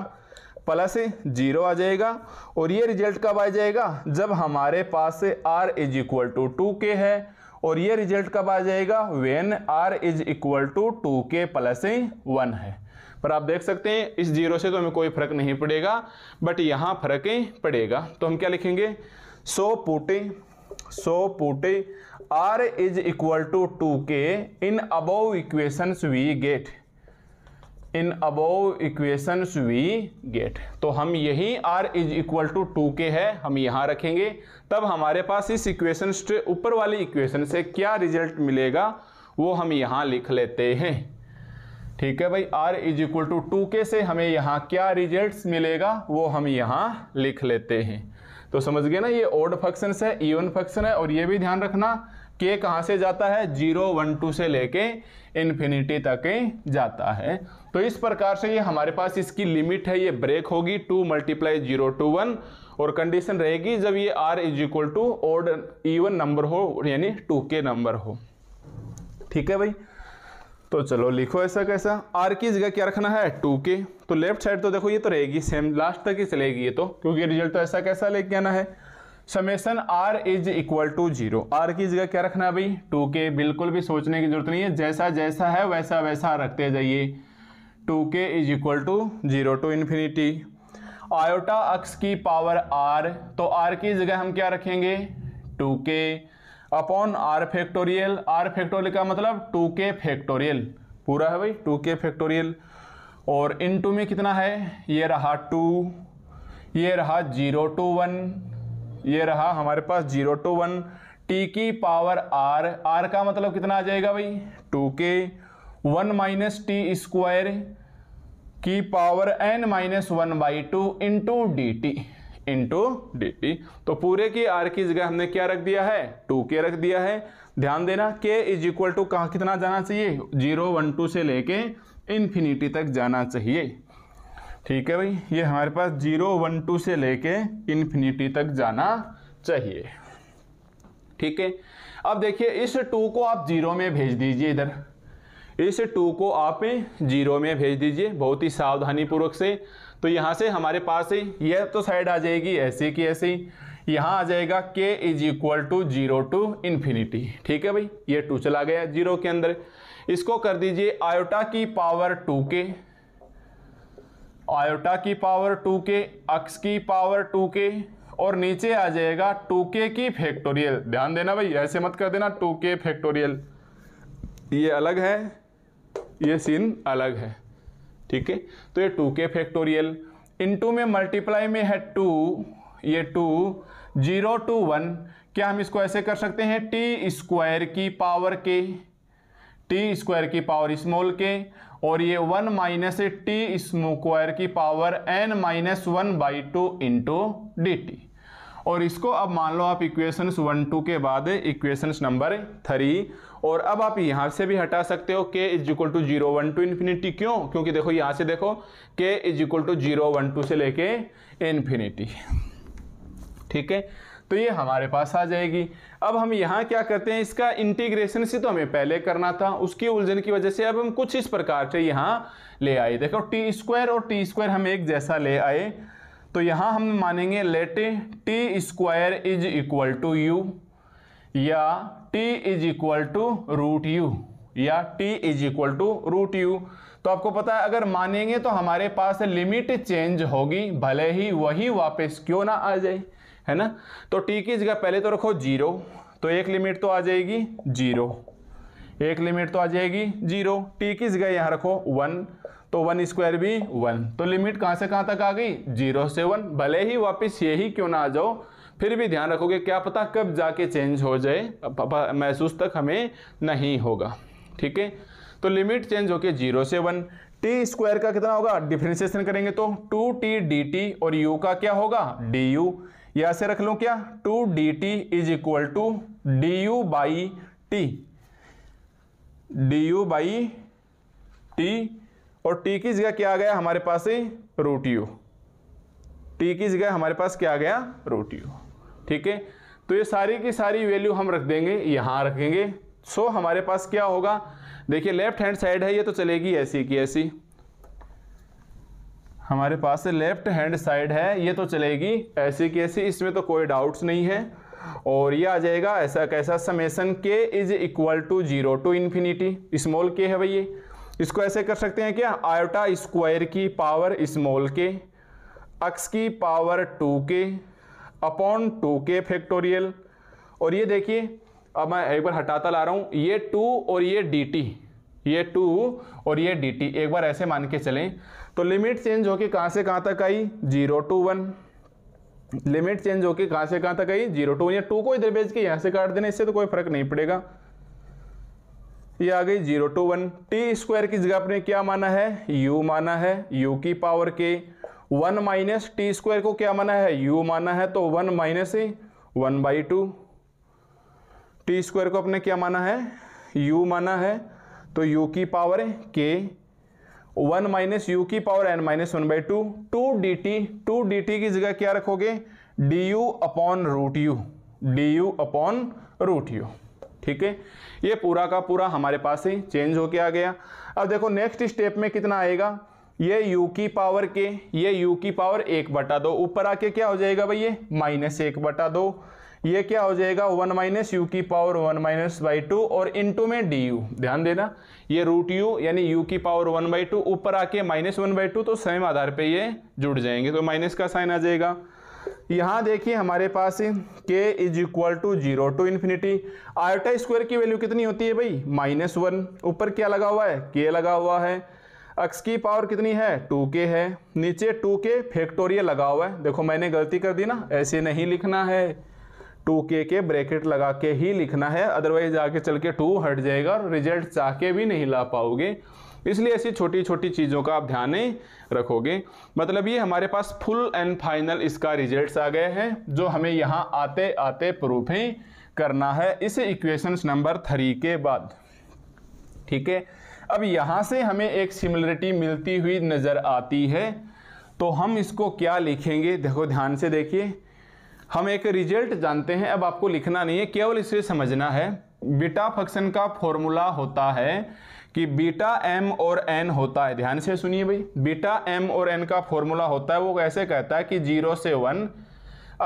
प्लस जीरो आ जाएगा और ये रिजल्ट कब आ जाएगा जब हमारे पास r is equal to two k है और ये रिजल्ट कब आ जाएगा when r is equal to two k plus one है पर आप देख सकते हैं इस जीरो से तो हमें कोई फर्क नहीं पड़ेगा बट यहाँ फर्क पड़ेगा तो हम क्या लिखेंगे सो put so put r is equal to two k in above equations we get in above equations we get तो हम यही r is equal to two k है हम यहाँ रखेंगे तब हमारे पास इस इक्वेशन से ऊपर वाली इक्वेशन से क्या रिजल्ट मिलेगा वो हम यहाँ लिख लेते हैं ठीक है भाई r is equal to two k से हमें यहाँ क्या रिजल्ट मिलेगा वो हम यहाँ लिख लेते हैं तो समझ गए ना ये ओड फंक्शन है ईवन फंक्शन है और ये भी ध्यान रखना के कहाँ से जाता है जीरो वन टू से लेके इन्फिनिटी तक जाता है तो इस प्रकार से ये हमारे पास इसकी लिमिट है ये ब्रेक होगी two multiply zero to one और कंडीशन रहेगी जब ये आर इज इक्वल टू और ईवन नंबर हो यानी टू के नंबर हो ठीक है भाई तो चलो लिखो ऐसा कैसा आर की जगह क्या रखना है टू के तो लेफ्ट साइड तो देखो ये तो रहेगी सेम लास्ट तक ही चलेगी ये तो क्योंकि रिजल्ट तो ऐसा कैसा लेके आना है summation r is equal to zero r की जगह क्या रखना है भाई टू के बिल्कुल भी सोचने की जरूरत नहीं है जैसा जैसा है वैसा वैसा रखते जाइए two k is equal to zero to infinity iota x की पावर आर तो आर की जगह हम क्या रखेंगे two k upon r factorial r factorial का मतलब टू के फैक्टोरियल पूरा है भाई टू के फैक्टोरियल और इन टू में कितना है ये रहा टू ये रहा जीरो टू वन ये रहा हमारे पास जीरो टू वन टी की पावर आर आर का मतलब कितना आ जाएगा भाई two k one minus t square की power n minus one by two into d t into d t तो पूरे की आर की जगह हमने क्या रख दिया है टू के रख दिया है ध्यान देना के इज इक्वल टू कहाँ कितना जाना चाहिए जीरो वन टू से लेके इन्फिनिटी तक जाना चाहिए ठीक है भाई ये हमारे पास जीरो वन टू से लेके इन्फिनिटी तक जाना चाहिए ठीक है अब देखिए इस टू को आप जीरो में भेज दीजिए इधर इस टू को आप जीरो में भेज दीजिए बहुत ही सावधानी पूर्वक से तो यहाँ से हमारे पास यह तो साइड आ जाएगी ऐसे की ऐसे यहाँ आ जाएगा k is equal to zero to infinity ठीक है भाई ये टू चला गया जीरो के अंदर इसको कर दीजिए आयोटा की पावर टू के आयोटा की पावर टू के अक्स की पावर टू के और नीचे आ जाएगा टू के की फैक्टोरियल ध्यान देना भाई ऐसे मत कर देना टू के फैक्टोरियल ये अलग है ये सीन अलग है ठीक है तो ये टू के फैक्टोरियल इन टू में मल्टीप्लाई में है टू ये टू जीरो टू वन क्या हम इसको ऐसे कर सकते हैं टी स्क्वायर की पावर के टी स्क्वायर की पावर स्मॉल के और ये वन माइनस टी स्क्वायर की power n minus one by two into d t और इसको अब मान लो आप इक्वेशंस वन टू के बाद इक्वेशंस नंबर थ्री और अब आप यहां से भी हटा सकते हो k is equal to zero one two infinity क्यों क्योंकि देखो यहां से देखो k is equal to zero one two से लेके इन्फिनिटी ठीक है तो ये हमारे पास आ जाएगी अब हम यहाँ क्या करते हैं इसका इंटीग्रेशन से तो हमें पहले करना था उसकी उलझन की वजह से अब हम कुछ इस प्रकार से यहाँ ले आए देखो टी स्क्वायर और टी स्क्वायर हम एक जैसा ले आए तो यहाँ हम मानेंगे let t square is equal to u या t is equal to root u या t is equal to root u तो आपको पता है अगर मानेंगे तो हमारे पास लिमिट चेंज होगी भले ही वही वापस क्यों ना आ जाए है ना तो t की जगह पहले तो रखो जीरो तो एक लिमिट तो आ जाएगी जीरो एक लिमिट तो आ जाएगी जीरो टी की जगह यहाँ रखो वन तो वन स्क्वायर भी वन तो लिमिट कहाँ से कहाँ तक आ गई जीरो से वन भले ही वापस यही क्यों ना आ जाओ फिर भी ध्यान रखोगे क्या पता कब जाके चेंज हो जाए महसूस तक हमें नहीं होगा ठीक है तो लिमिट चेंज होके जीरो से वन टी स्क्वायर का कितना होगा डिफ्रेंशिएशन करेंगे तो टू टी डी टी और यू का क्या होगा डी यू या से रख लो क्या two d t is equal to d u by t d u by t और टी की जगह क्या आ गया हमारे पास रूट यू टी की जगह हमारे पास क्या आ गया रूट यू ठीक है तो ये सारी की सारी वैल्यू हम रख देंगे यहाँ रखेंगे सो so, हमारे पास क्या होगा देखिए लेफ्ट हैंड साइड है ये तो चलेगी ऐसी की ऐसी हमारे पास लेफ्ट हैंड साइड है ये तो चलेगी ऐसी की ऐसी इसमें तो कोई डाउट्स नहीं है और ये आ जाएगा ऐसा कैसा summation k is equal to zero to infinity small k है भैया इसको ऐसे कर सकते हैं क्या आयोटा स्क्वायर की पावर स्मॉल के अक्स की power two k upon two k factorial और ये देखिए अब मैं एक बार हटाता ला रहा हूँ ये टू और ये डी टी ये टू और ये डी टी एक बार ऐसे मान के चलें तो लिमिट चेंज होके कहाँ से कहाँ तक आई zero to one limit change होके कहाँ से कहाँ तक आई जीरो टू या टू को इधर भेज के यहाँ से काट देना इससे तो कोई फर्क नहीं पड़ेगा ये आ गई zero to one t square की जगह आपने क्या माना है यू माना है यू की power k one minus t square को क्या माना है यू माना है तो one minus one by two t square को अपने क्या माना है यू माना है तो यू की power k one minus u की power n minus one by two two d t two d t की जगह क्या रखोगे d u upon root u d u upon root u ठीक है ये पूरा का पूरा हमारे पास ही चेंज होके आ गया अब देखो नेक्स्ट स्टेप में कितना आएगा ये u की पावर के ये u की पावर एक बटा दो ऊपर आके क्या हो जाएगा भाई ये माइनस एक बटा दो ये क्या हो जाएगा वन माइनस यू की power one minus by two और इंटू में डी यू ध्यान देना ये रूट यू यानी यू की पावर वन बाई टू ऊपर आके माइनस वन बाई टू तो सेम आधार पे ये जुड़ जाएंगे तो माइनस का साइन आ जाएगा यहाँ देखिए हमारे पास k is equal to zero to infinity iota square की वैल्यू कितनी होती है भाई माइनस वन ऊपर क्या लगा हुआ है के लगा हुआ है अक्स की पावर कितनी है टू के है नीचे टू के फैक्टोरियल लगा हुआ है देखो मैंने गलती कर दी ना ऐसे नहीं लिखना है टू के के ब्रैकेट लगा के ही लिखना है अदरवाइज आगे चल के टू हट जाएगा और रिजल्ट चाह के भी नहीं ला पाओगे इसलिए ऐसी छोटी छोटी चीज़ों का आप ध्यान नहीं रखोगे मतलब ये हमारे पास फुल एंड फाइनल इसका रिजल्ट्स आ गए हैं जो हमें यहाँ आते आते प्रूफें करना है इसे इक्वेशन नंबर थ्री के बाद ठीक है अब यहाँ से हमें एक सिमिलरिटी मिलती हुई नज़र आती है तो हम इसको क्या लिखेंगे देखो ध्यान से देखिए हम एक रिजल्ट जानते हैं अब आपको लिखना नहीं है केवल इसे समझना है बीटा फंक्शन का फॉर्मूला होता है कि बीटा एम और एन होता है ध्यान से सुनिए भाई बीटा एम और एन का फॉर्मूला होता है वो कैसे कहता है कि जीरो से वन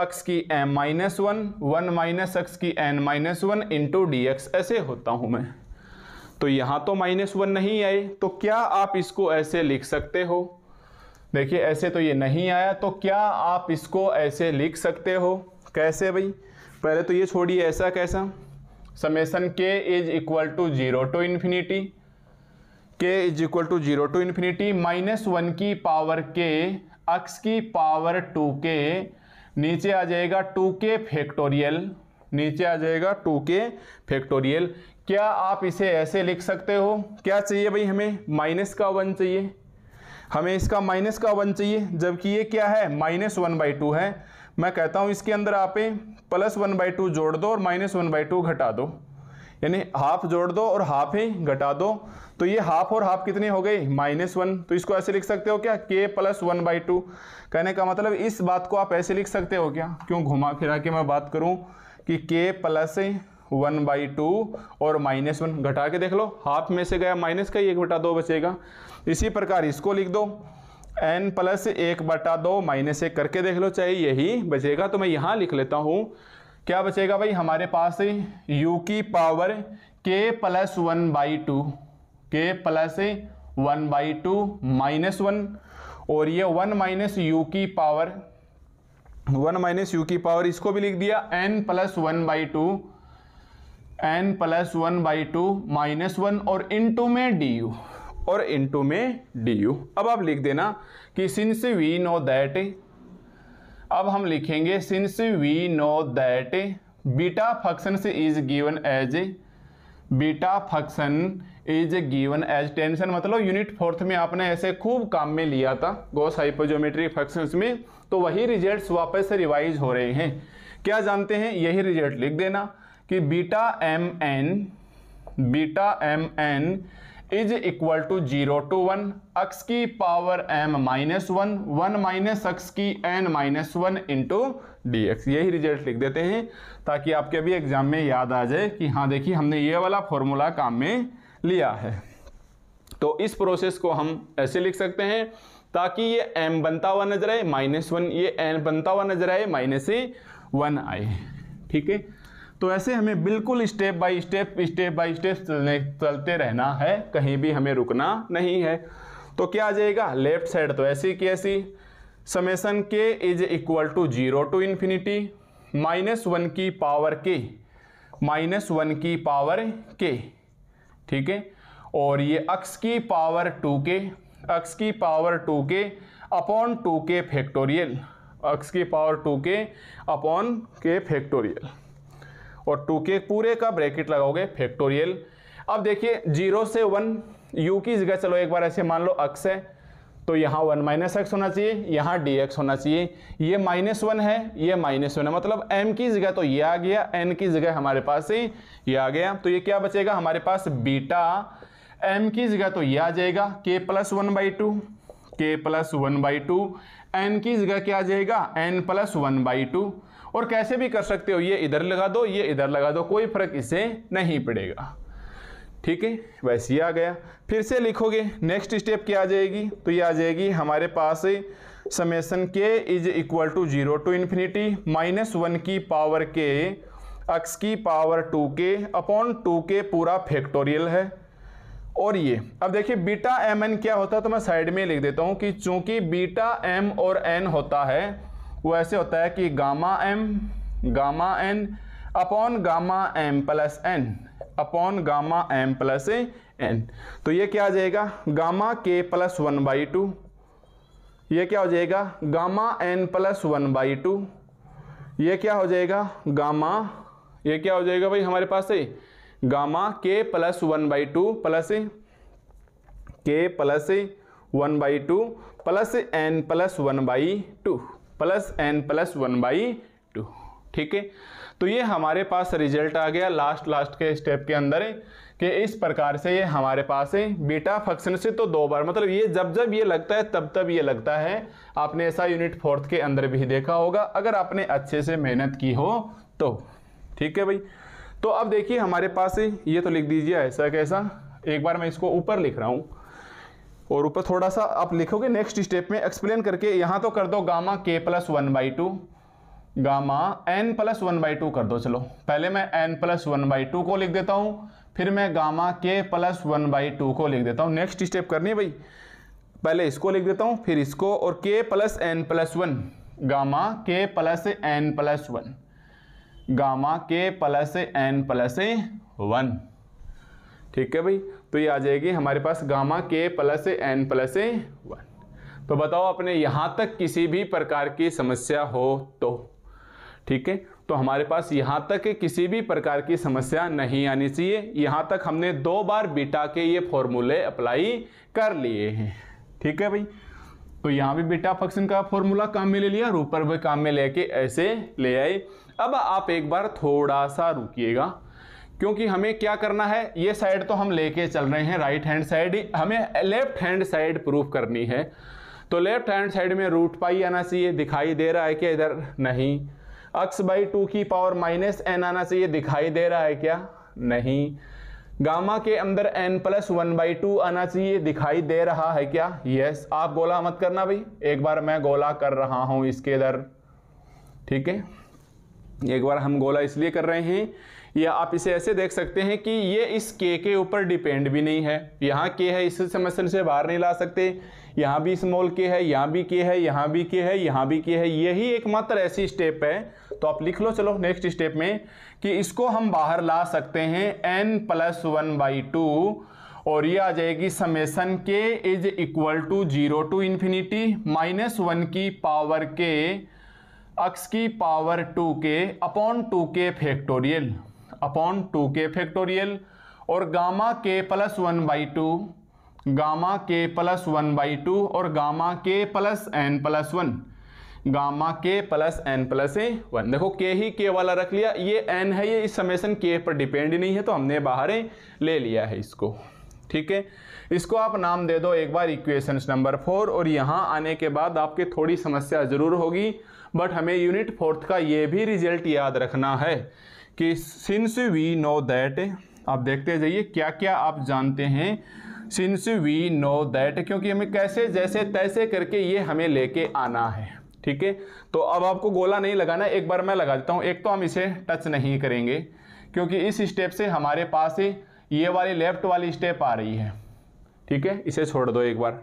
एक्स की m minus one one minus x की n minus one into d x ऐसे होता हूँ मैं तो यहाँ तो माइनस वन नहीं आए तो क्या आप इसको ऐसे लिख सकते हो देखिए ऐसे तो ये नहीं आया तो क्या आप इसको ऐसे लिख सकते हो कैसे भाई पहले तो ये छोड़िए ऐसा कैसा summation k is equal to zero to infinity k is equal to zero to infinity minus one की पावर के अक्स की पावर टू के नीचे आ जाएगा टू के फैक्टोरियल नीचे आ जाएगा टू के फैक्टोरियल क्या आप इसे ऐसे लिख सकते हो क्या चाहिए भाई हमें माइनस का वन चाहिए हमें इसका माइनस का वन चाहिए जबकि ये क्या है माइनस वन बाई टू है मैं कहता हूँ इसके अंदर आप प्लस वन बाई टू जोड़ दो और माइनस वन बाई टू घटा दो यानी हाफ जोड़ दो और हाफ ही घटा दो तो ये हाफ और हाफ कितने हो गए माइनस वन तो इसको ऐसे लिख सकते हो क्या के प्लस वन बाई टू कहने का मतलब इस बात को आप ऐसे लिख सकते हो क्या क्यों घुमा फिरा के मैं बात करूं कि k plus one by two और माइनस वन घटा के देख लो हाफ में से गया माइनस का एक बटा दो बचेगा इसी प्रकार इसको लिख दो एन प्लस एक बटा दो माइनस एक करके देख लो चाहे यही बचेगा तो मैं यहाँ लिख लेता हूँ क्या बचेगा भाई हमारे पास यू की power k plus one by two k plus one by two minus one और ये वन माइनस यू की पावर वन माइनस यू की पावर इसको भी लिख दिया n plus one by two n plus one by two minus one और इनटू में डी यू और इनटू में डी यू अब आप लिख देना कि सिंस वी नो दैट अब हम लिखेंगे since we know that beta function से is given as beta function is given as tension मतलब यूनिट फोर्थ में आपने ऐसे खूब काम में लिया था गोस हाइपोजोमेट्री फंक्शंस में तो वही रिजल्ट्स वापस से रिवाइज हो रहे हैं क्या जानते हैं यही रिजल्ट लिख देना कि beta m n beta m n is equal to zero to one x की power m minus one one minus x की n minus one into d x यही रिजल्ट लिख देते हैं ताकि आपके अभी एग्जाम में याद आ जाए कि हाँ देखिए हमने ये वाला फॉर्मूला काम में लिया है तो इस प्रोसेस को हम ऐसे लिख सकते हैं ताकि ये m बनता हुआ नजर आए माइनस वन ये n बनता हुआ नजर आए माइनस वन आए ठीक है तो ऐसे हमें बिल्कुल step by step step by step चलने चलते रहना है कहीं भी हमें रुकना नहीं है तो क्या आ जाएगा लेफ्ट साइड तो ऐसी की ऐसी समेसन k is equal to zero to infinity minus one की पावर के माइनस वन की पावर के ठीक है और ये अक्स की पावर टू के अक्स की power two k upon two k factorial x की power two k upon k factorial और टू के पूरे का ब्रैकेट लगाओगे फैक्टोरियल अब देखिए जीरो से वन यू की जगह चलो एक बार ऐसे मान लो अक्स है तो यहाँ वन माइनस एक्स होना चाहिए यहाँ डी एक्स होना चाहिए ये माइनस वन है ये माइनस वन है मतलब एम की जगह तो ये आ गया एन की जगह हमारे पास ही ये आ गया तो ये क्या बचेगा हमारे पास बीटा एम की जगह तो ये आ जाएगा k plus one by two k plus one by two n की जगह क्या आ जाएगा n plus one by two और कैसे भी कर सकते हो ये इधर लगा दो ये इधर लगा दो कोई फर्क इसे नहीं पड़ेगा ठीक है वैसे ही आ गया फिर से लिखोगे नेक्स्ट स्टेप क्या आ जाएगी तो ये आ जाएगी हमारे पास summation k is equal to zero to infinity minus one की पावर के अक्स की power two k upon two k पूरा फैक्टोरियल है और ये अब देखिए बीटा एम एन क्या होता है तो मैं साइड में लिख देता हूँ कि चूंकि बीटा एम और एन होता है वो ऐसे होता है कि gamma m gamma n upon gamma m plus n upon gamma m plus n तो ये क्या आ जाएगा gamma k plus one by two ये क्या हो जाएगा gamma n plus one by two ये क्या हो जाएगा गामा ये क्या हो जाएगा भाई हमारे पास है gamma k plus one by two plus k plus one by two plus n plus one by two plus n plus one by two ठीक है तो ये हमारे पास रिजल्ट आ गया लास्ट लास्ट के स्टेप के अंदर कि इस प्रकार से ये हमारे पास है बीटा फंक्शन से तो दो बार मतलब ये जब जब ये लगता है तब तब ये लगता है आपने ऐसा यूनिट फोर्थ के अंदर भी देखा होगा अगर आपने अच्छे से मेहनत की हो तो ठीक है भाई तो अब देखिए हमारे पास ये तो लिख दीजिए ऐसा कैसा एक बार मैं इसको ऊपर लिख रहा हूँ और ऊपर थोड़ा सा आप लिखोगे नेक्स्ट स्टेप में एक्सप्लेन करके यहाँ तो कर दो gamma k plus one by two gamma n plus one by two कर दो चलो पहले मैं n plus one by two को लिख देता हूं फिर मैं gamma k plus one by two को लिख देता हूँ नेक्स्ट स्टेप करनी भाई पहले इसको लिख देता हूँ फिर इसको और k plus n plus one gamma k plus n plus one gamma k plus n plus one ठीक है भाई तो ये आ जाएगी हमारे पास gamma k plus n plus one तो बताओ अपने यहाँ तक किसी भी प्रकार की समस्या हो तो ठीक है तो हमारे पास यहाँ तक किसी भी प्रकार की समस्या नहीं आनी चाहिए यहाँ तक हमने दो बार बीटा के ये फॉर्मूले अप्लाई कर लिए हैं ठीक है भाई तो यहाँ भी बीटा फंक्शन का फॉर्मूला काम में ले लिया रूपर भी काम में लेके ऐसे ले आए अब आप एक बार थोड़ा सा रुकिएगा क्योंकि हमें क्या करना है ये साइड तो हम लेके चल रहे हैं राइट हैंड साइड हमें लेफ्ट हैंड साइड प्रूफ करनी है तो लेफ्ट हैंड साइड में रूट पाई आना चाहिए दिखाई दे रहा है क्या इधर नहीं अक्स बाई टू की पावर माइनस एन आना चाहिए दिखाई दे रहा है क्या नहीं गामा के अंदर n plus one by two आना चाहिए दिखाई दे रहा है क्या यस आप गोला मत करना भाई एक बार मैं गोला कर रहा हूं इसके इधर ठीक है एक बार हम गोला इसलिए कर रहे हैं या आप इसे ऐसे देख सकते हैं कि ये इस के के ऊपर डिपेंड भी नहीं है यहाँ के है इस समस्या से बाहर नहीं ला सकते यहाँ भी स्मॉल के है यहाँ भी के है यहाँ भी के है यहाँ भी के है यही एकमात्र ऐसी स्टेप है तो आप लिख लो चलो नेक्स्ट स्टेप में कि इसको हम बाहर ला सकते हैं n plus one by two और ये आ जाएगी summation k is equal to zero to infinity minus one की पावर के अक्स की power two k upon two k factorial upon two k factorial और gamma k plus one by two gamma k plus one by two और gamma k plus n plus one gamma k plus n plus a one देखो के ही के वाला रख लिया ये एन है ये इस समेसन के पर डिपेंड नहीं है तो हमने बाहर ले लिया है इसको ठीक है इसको आप नाम दे दो एक बार इक्वेशन नंबर फोर और यहाँ आने के बाद आपके थोड़ी समस्या ज़रूर होगी बट हमें यूनिट फोर्थ का ये भी रिजल्ट याद रखना है कि सिंस वी नो दैट आप देखते जाइए क्या क्या आप जानते हैं सिंस वी नो दैट क्योंकि हमें कैसे जैसे तैसे करके ये हमें लेके आना है ठीक है तो अब आपको गोला नहीं लगाना एक बार मैं लगा देता हूँ एक तो हम इसे टच नहीं करेंगे क्योंकि इस स्टेप से हमारे पास ये वाली लेफ्ट वाली स्टेप आ रही है ठीक है इसे छोड़ दो एक बार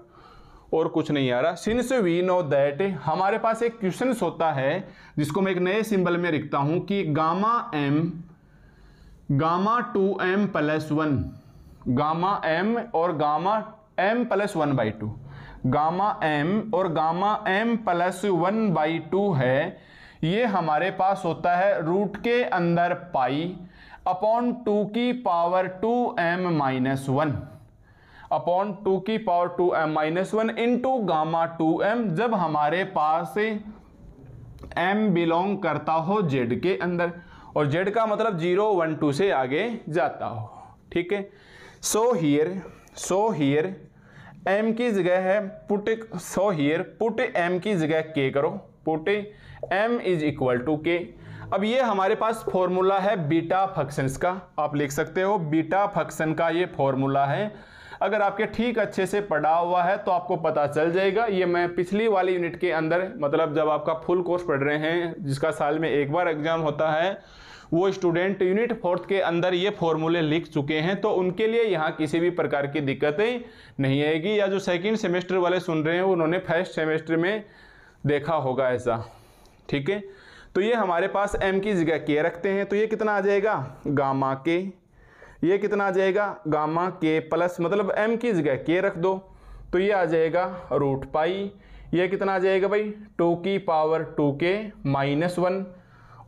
और कुछ नहीं आ रहा सिंस वी नो दैट हमारे पास एक क्वेश्चन होता है जिसको मैं एक नए सिंबल में लिखता हूं कि gamma m gamma two m plus one gamma m और gamma m plus one by two gamma m और gamma m plus one by two है ये हमारे पास होता है रूट के अंदर पाई अपॉन टू की power two m minus one upon two की power two m minus one in gamma two m जब हमारे पास एम बिलोंग करता हो जेड के अंदर और जेड का मतलब जीरो वन टू से आगे जाता हो ठीक है so here so here m की जगह है put so here put m की जगह के करो put m is equal to k अब ये हमारे पास फॉर्मूला है बीटा फंक्शंस का आप लिख सकते हो बीटा फंक्शन का ये फॉर्मूला है अगर आपके ठीक अच्छे से पढ़ा हुआ है तो आपको पता चल जाएगा ये मैं पिछली वाली यूनिट के अंदर मतलब जब आपका फुल कोर्स पढ़ रहे हैं जिसका साल में एक बार एग्जाम होता है वो स्टूडेंट यूनिट फोर्थ के अंदर ये फॉर्मूले लिख चुके हैं तो उनके लिए यहाँ किसी भी प्रकार की दिक्कतें नहीं आएगी या जो सेकेंड सेमेस्टर वाले सुन रहे हैं उन्होंने फर्स्ट सेमेस्टर में देखा होगा ऐसा ठीक है तो ये हमारे पास एम की जगह के रखते हैं तो ये कितना आ जाएगा गामा के ये कितना आ जाएगा गामा के प्लस मतलब एम की जगह के रख दो तो ये आ जाएगा रूट पाई ये कितना आ जाएगा भाई टू की पावर टू के माइनस वन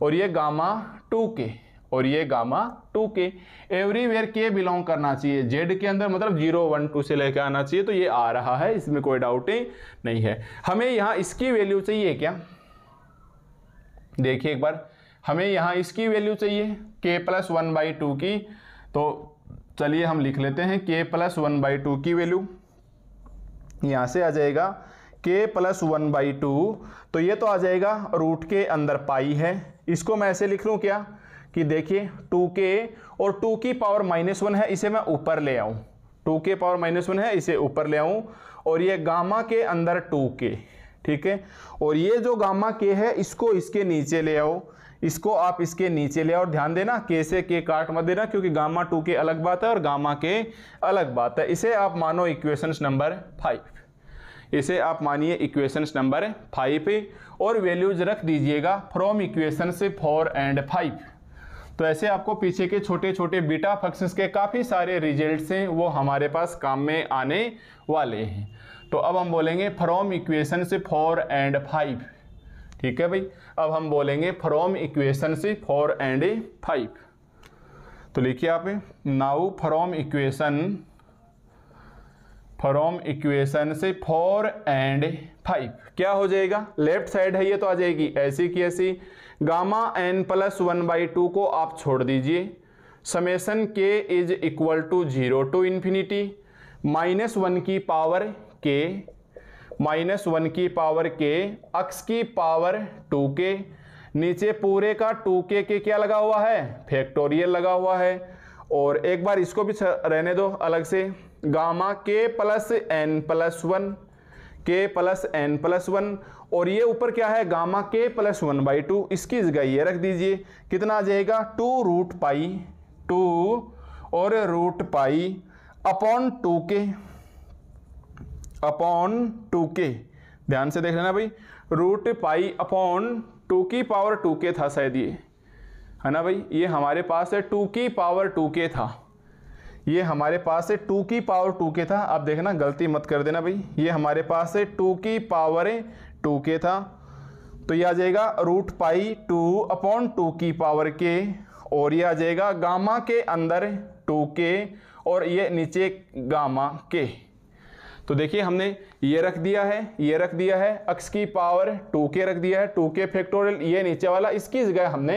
और ये गामा टू के और ये गामा टू के एवरीवेयर के बिलोंग करना चाहिए जेड के अंदर मतलब जीरो वन टू से लेकर आना चाहिए तो ये आ रहा है इसमें कोई डाउट नहीं है हमें यहाँ इसकी वैल्यू चाहिए क्या देखिए एक बार हमें यहाँ इसकी वैल्यू चाहिए के प्लस वन बाई टू की तो चलिए हम लिख लेते हैं k plus one by two की वैल्यू यहाँ से आ जाएगा k plus one by two तो ये तो आ जाएगा रूट के अंदर पाई है इसको मैं ऐसे लिख लूँ क्या कि देखिए टू के और टू की पावर माइनस वन है इसे मैं ऊपर ले आऊँ टू के पावर माइनस वन है इसे ऊपर ले आऊँ और ये गामा के अंदर टू के ठीक है और ये जो गामा के है इसको इसके नीचे ले आओ इसको आप इसके नीचे ले और ध्यान देना के से के काट मत देना क्योंकि गामा टू के अलग बात है और गामा के अलग बात है इसे आप मानो इक्वेशंस नंबर फाइव इसे आप मानिए इक्वेशंस नंबर फाइव और वैल्यूज रख दीजिएगा from equations four and five तो ऐसे आपको पीछे के छोटे छोटे बीटा फंक्शंस के काफ़ी सारे रिजल्ट्स हैं वो हमारे पास काम में आने वाले हैं तो अब हम बोलेंगे फ्रॉम इक्वेशन से फोर एंड फाइव ठीक है भाई अब हम बोलेंगे फ्रॉम इक्वेशन से फोर एंड ए फाइव तो लिखिए आप now from equation from equation से फोर एंड फाइव क्या हो जाएगा लेफ्ट साइड है ये तो आ जाएगी ऐसी की ऐसी gamma n plus one by two को आप छोड़ दीजिए summation k is equal to zero to infinity minus one की पावर के माइनस वन की पावर के अक्स की पावर टू के नीचे पूरे का टू के के क्या लगा हुआ है फैक्टोरियल लगा हुआ है और एक बार इसको भी रहने दो अलग से gamma k plus n plus one k plus n plus one और ये ऊपर क्या है gamma k plus one by to इसकी जगह ये रख दीजिए कितना आ जाएगा टू रूट पाई टू और root pi upon two k upon two k ध्यान से देख लेना भाई रूट पाई अपॉन टू की पावर टू के था शायद ये है ना भाई ये हमारे पास है टू की पावर टू के था ये हमारे पास है टू की पावर टू के था आप देखना गलती मत कर देना भाई ये हमारे पास है टू की पावर टू के था तो ये आ जाएगा root pi two upon two की पावर के और ये आ जाएगा गामा के अंदर टू के और ये नीचे गामा के तो देखिए हमने ये रख दिया है ये रख दिया है अक्स की पावर टू के रख दिया है टू के फैक्टोरियल ये नीचे वाला इसकी जगह हमने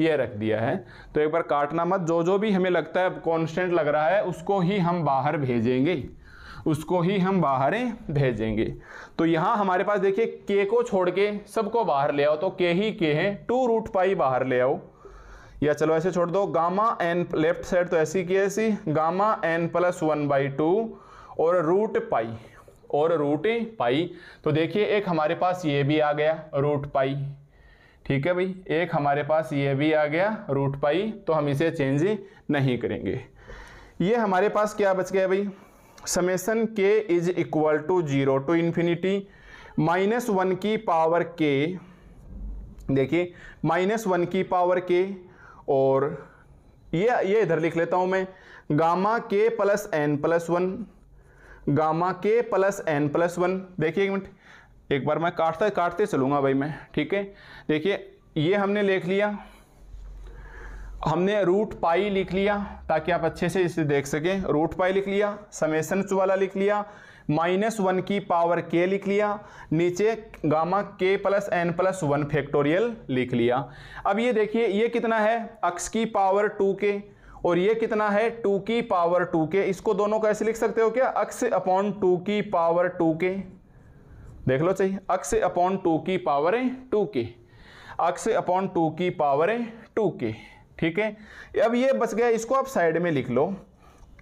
ये रख दिया है तो एक बार काटना मत जो जो भी हमें लगता है कॉन्स्टेंट लग रहा है उसको ही हम बाहर भेजेंगे उसको ही हम बाहर भेजेंगे तो यहाँ हमारे पास देखिए के को छोड़ के सबको बाहर ले आओ तो के ही के है टू रूट पाई बाहर ले आओ या चलो ऐसे छोड़ दो गामा एन लेफ्ट साइड तो ऐसी की ऐसी gamma n plus one by two और रूट पाई और रूट पाई तो देखिए एक हमारे पास ये भी आ गया रूट पाई ठीक है भाई एक हमारे पास ये भी आ गया रूट पाई तो हम इसे चेंज नहीं करेंगे ये हमारे पास क्या बच गया भाई summation k is equal to zero to infinity minus one की पावर के देखिए माइनस वन की पावर के और ये ये इधर लिख लेता हूँ मैं gamma k plus n plus one gamma k plus n plus one देखिए एक मिनट एक बार मैं काटता काटते चलूँगा भाई मैं ठीक है देखिए ये हमने लिख लिया हमने रूट पाई लिख लिया ताकि आप अच्छे से इसे देख सकें रूट पाई लिख लिया समेसन वाला लिख लिया माइनस वन की पावर के लिख लिया नीचे gamma k plus n plus one factorial लिख लिया अब ये देखिए ये कितना है अक्स की पावर टू के और ये कितना है टू की पावर टू के इसको दोनों को ऐसे लिख सकते हो क्या अक्स अपॉन टू की पावर टू के देख लो चाहिए अक्स अपॉन टू की पावर है two k x upon two की पावर है टू के ठीक है अब ये बच गया इसको आप साइड में लिख लो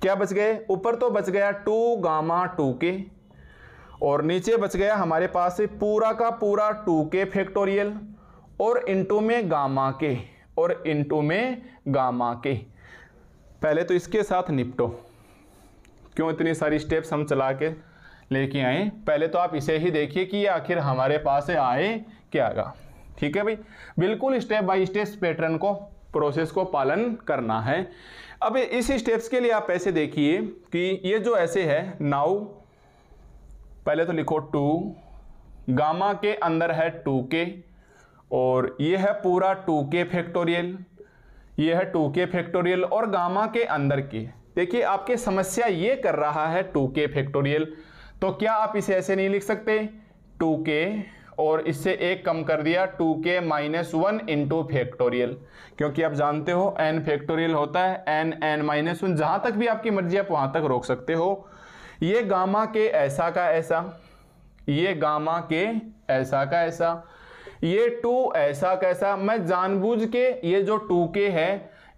क्या बच गए ऊपर तो बच गया टू गामा टू के और नीचे बच गया हमारे पास पूरा का पूरा टू के फैक्टोरियल और इंटू में गामा के और इंटू में गामा के पहले तो इसके साथ निपटो क्यों इतनी सारी स्टेप्स हम चला के लेके आए पहले तो आप इसे ही देखिए कि ये आखिर हमारे पास आए क्या आगा ठीक है भाई बिल्कुल स्टेप बाय स्टेप पैटर्न को प्रोसेस को पालन करना है अब इस स्टेप्स के लिए आप ऐसे देखिए कि ये जो ऐसे है नाउ पहले तो लिखो टू गामा के अंदर है टू के और ये है पूरा टू के फैक्टोरियल ये है टू के फैक्टोरियल और गामा के अंदर के देखिए आपके समस्या ये कर रहा है टू के फैक्टोरियल तो क्या आप इसे ऐसे नहीं लिख सकते टू के और इससे एक कम कर दिया टू के माइनस वन इंटू फैक्टोरियल क्योंकि आप जानते हो एन फैक्टोरियल होता है एन एन माइनस वन जहाँ तक भी आपकी मर्जी आप वहाँ तक रोक सकते हो ये गामा के ऐसा का ऐसा ये गामा के ऐसा का ऐसा ये टू ऐसा कैसा मैं जानबूझ के ये जो टू के है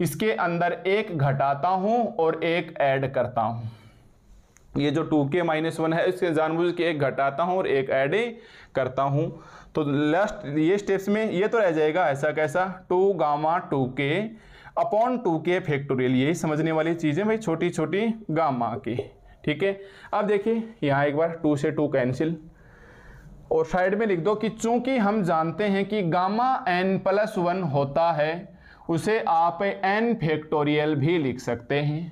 इसके अंदर एक घटाता हूं और एक ऐड करता हूं ये जो टू के माइनस वन है इसके जानबूझ के एक घटाता हूं और एक ऐड करता हूं तो लास्ट ये स्टेप्स में ये तो रह जाएगा ऐसा कैसा two gamma two k upon two k factorial यही समझने वाली चीज़ें भाई छोटी छोटी गामा की ठीक है अब देखिए यहाँ एक बार टू से टू कैंसिल और साइड में लिख दो कि चूंकि हम जानते हैं कि गामा एन प्लस वन होता है उसे आप एन फैक्टोरियल भी लिख सकते हैं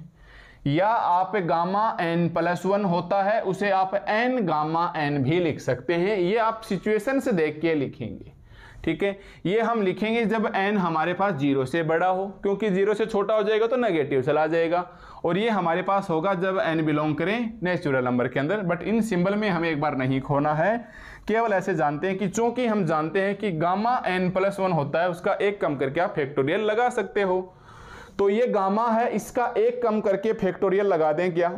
या आप गामा एन प्लस वन होता है उसे आप एन गामा एन भी लिख सकते हैं ये आप सिचुएशन से देख के लिखेंगे ठीक है ये हम लिखेंगे जब एन हमारे पास जीरो से बड़ा हो क्योंकि जीरो से छोटा हो जाएगा तो नेगेटिव चला जाएगा और ये हमारे पास होगा जब एन बिलोंग करें नेचुरल नंबर के अंदर बट इन सिंबल में हमें एक बार नहीं खोना है केवल ऐसे जानते हैं कि चूंकि हम जानते हैं कि गामा एन प्लस वन होता है उसका एक कम करके आप फैक्टोरियल लगा सकते हो तो ये गामा है इसका एक कम करके फैक्टोरियल लगा दें क्या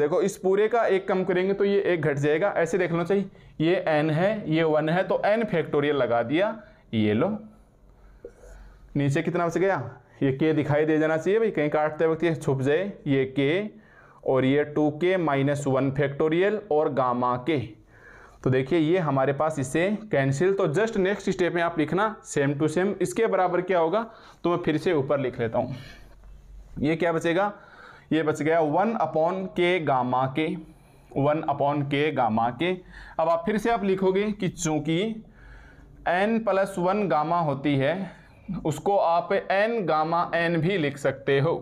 देखो इस पूरे का एक कम करेंगे तो ये एक घट जाएगा ऐसे देख लो चाहिए ये एन है ये वन है तो एन फैक्टोरियल लगा दिया ये लो नीचे कितना बच गया ये के दिखाई दे जाना चाहिए भाई कहीं काटते वक्त ये छुप जाए ये के और ये टू के माइनस वन फैक्टोरियल और गामा के तो देखिए ये हमारे पास इसे कैंसिल तो जस्ट नेक्स्ट स्टेप में आप लिखना सेम टू सेम इसके बराबर क्या होगा तो मैं फिर से ऊपर लिख लेता हूँ ये क्या बचेगा ये बच गया one upon k gamma k one upon k gamma k अब आप फिर से आप लिखोगे कि चूँकि एन प्लस वन गामा होती है उसको आप एन गामा एन भी लिख सकते हो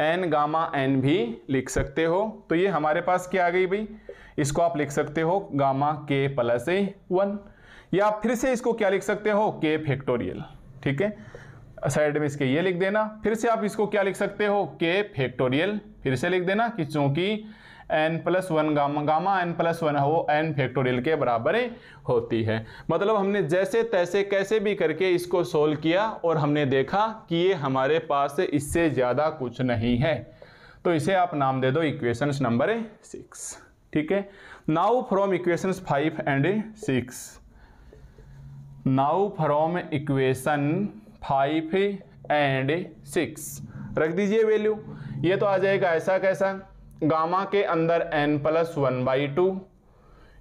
एन गामा एन भी लिख सकते हो तो ये हमारे पास क्या आ गई भाई इसको आप लिख सकते हो gamma k plus a one या आप फिर से इसको क्या लिख सकते हो के फैक्टोरियल ठीक है साइड में इसके ये लिख देना फिर से आप इसको क्या लिख सकते हो के फैक्टोरियल फिर से लिख देना कि चूंकि n plus one gamma gamma n plus one वो एन फैक्टोरियल के बराबर होती है मतलब हमने जैसे तैसे कैसे भी करके इसको सोल्व किया और हमने देखा कि ये हमारे पास इससे ज़्यादा कुछ नहीं है तो इसे आप नाम दे दो इक्वेशंस नंबर सिक्स ठीक है now from equations five and six now from equation five and six रख दीजिए वैल्यू ये तो आ जाएगा ऐसा कैसा गामा के अंदर n plus one by two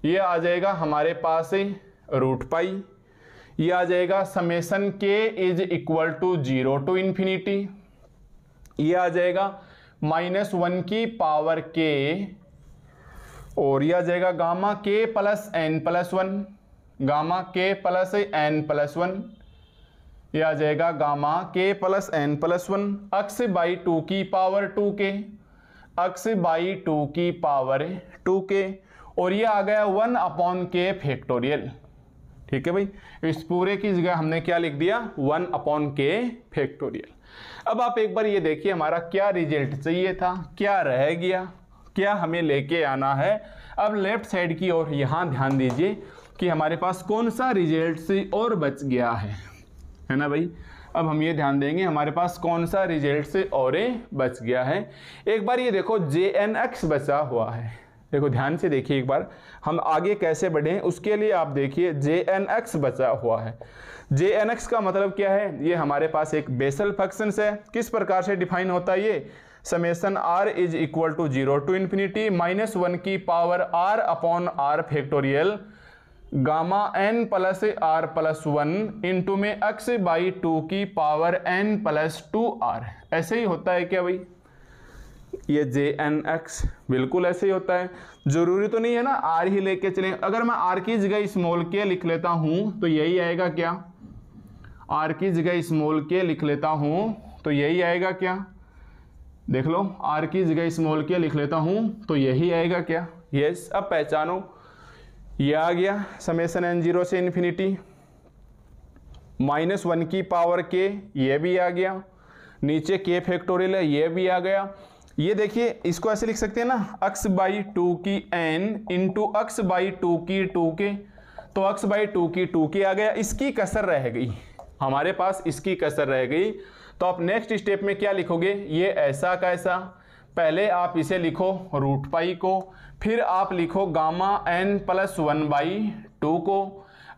ये आ जाएगा हमारे पास रूट पाई ये आ जाएगा summation k is equal to zero to infinity ये आ जाएगा माइनस वन की पावर के और यह आ जाएगा gamma k plus n plus one gamma k plus n plus one यह आ जाएगा gamma k plus n plus one x by two की power two k x by two की पावर टू के और ये आ गया वन अपॉन के फैक्टोरियल ठीक है भाई इस पूरे की जगह हमने क्या लिख दिया वन अपॉन के फैक्टोरियल अब आप एक बार ये देखिए हमारा क्या रिजल्ट चाहिए था क्या रह गया क्या हमें लेके आना है अब लेफ्ट साइड की ओर यहाँ ध्यान दीजिए कि हमारे पास कौन सा रिजल्ट और बच गया है है ना भाई अब हम ये ध्यान देंगे हमारे पास कौन सा रिजल्ट से और बच गया है एक बार ये देखो जे एन एक्स बचा हुआ है देखो ध्यान से देखिए एक बार हम आगे कैसे बढ़ें उसके लिए आप देखिए जे एन एक्स बचा हुआ है जे एन एक्स का मतलब क्या है ये हमारे पास एक बेसल फंक्शन है किस प्रकार से डिफाइन होता है ये summation r is equal to zero to infinity minus one की power r upon r factorial gamma n plus r plus one into में एक्स बाई टू की power n plus two r ऐसे ही होता है क्या भाई ये जे एन एक्स बिल्कुल ऐसे ही होता है जरूरी तो नहीं है ना आर ही लेके चले अगर मैं आर की जगह स्मॉल के लिख लेता हूं तो यही आएगा क्या आर की जगह स्मॉल के लिख लेता हूँ तो यही आएगा क्या देख लो आर की जगह स्मॉल के लिख लेता हूँ तो यही आएगा क्या यस अब पहचानो ये आ गया समेसन एन जीरो से इन्फिनिटी माइनस वन की पावर के ये भी आ गया नीचे के फैक्टोरियल है ये भी आ गया ये देखिए इसको ऐसे लिख सकते हैं ना अक्स बाई टू की n into x by two की टू के तो अक्स बाई टू की टू की आ गया इसकी कसर रह गई हमारे पास इसकी कसर रह गई तो आप नेक्स्ट स्टेप में क्या लिखोगे ये ऐसा कैसा पहले आप इसे लिखो रूट पाई को फिर आप लिखो gamma n plus one by two को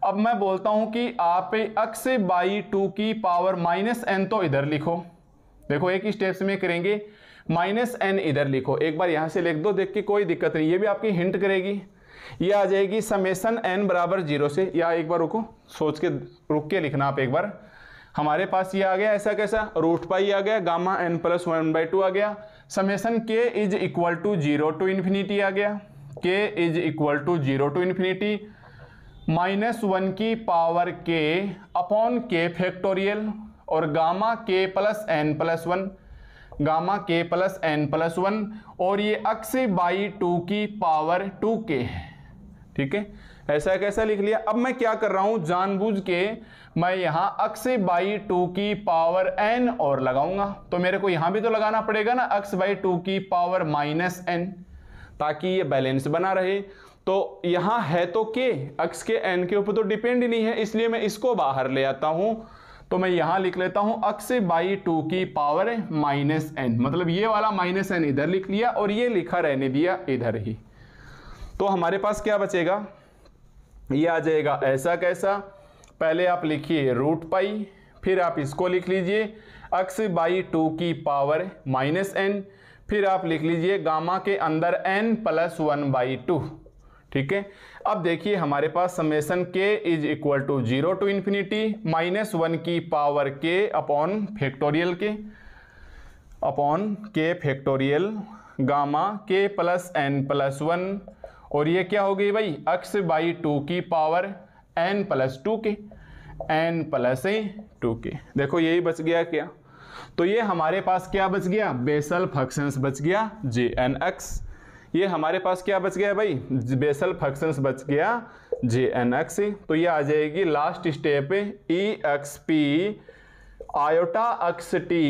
अब मैं बोलता हूं कि आप अक्स बाई टू की पावर माइनस एन तो इधर लिखो देखो एक ही स्टेप्स में करेंगे माइनस एन इधर लिखो एक बार यहां से लिख दो देख के कोई दिक्कत नहीं ये भी आपकी हिंट करेगी ये आ जाएगी समेसन एन बराबर जीरो से या एक बार रुको सोच के रुक के लिखना आप एक बार हमारे पास ये आ गया ऐसा कैसा रूट पाई आ गया gamma n plus one by two आ गया summation k is equal to zero to infinity आ गया k is equal to zero to infinity minus one की power k upon k factorial और gamma k plus n plus one gamma k plus n plus one और ये अक्स बाई टू की पावर टू के है ठीक है ऐसा कैसा लिख लिया अब मैं क्या कर रहा हूं जानबूझ के मैं यहां अक्स बाई टू की पावर एन और लगाऊंगा तो मेरे को यहां भी तो लगाना पड़ेगा ना अक्स बाई टू की पावर माइनस एन ताकि ये बैलेंस बना रहे तो यहां है तो के अक्स के एन के ऊपर तो डिपेंड नहीं है इसलिए मैं इसको बाहर ले आता हूं तो मैं यहां लिख लेता हूं अक्स बाई टू की पावर माइनस एन मतलब ये वाला माइनस एन इधर लिख लिया और ये लिखा रहने दिया इधर ही तो हमारे पास क्या बचेगा ये आ जाएगा ऐसा कैसा पहले आप लिखिए रूट पाई फिर आप इसको लिख लीजिए एक्स बाई टू की पावर माइनस एन फिर आप लिख लीजिए गामा के अंदर n plus one by two ठीक है अब देखिए हमारे पास summation k is equal to zero to infinity minus one की power k upon factorial k upon k factorial gamma k plus n plus one और ये क्या हो गई भाई x बाई टू की power n plus two k N plus two k देखो यही बच गया क्या तो ये हमारे पास क्या बच गया बेसल फंक्शंस बच गया जे एन एक्स ये हमारे पास क्या बच गया भाई बेसल फंक्शंस बच गया जे एन एक्स तो ये आ जाएगी last step e x p iota x t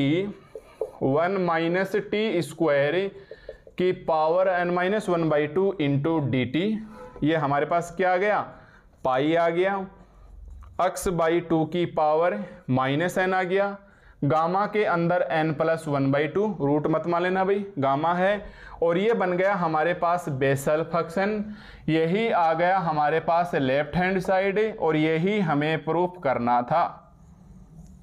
one minus t square कि power n minus one by two into d t ये हमारे पास क्या आ गया पाई आ गया एक्स बाई टू की पावर माइनस एन आ गया गामा के अंदर n plus one by two root मत मान लेना भाई गामा है और ये बन गया हमारे पास बेसल फंक्शन यही आ गया हमारे पास लेफ्ट हैंड साइड और यही हमें प्रूफ करना था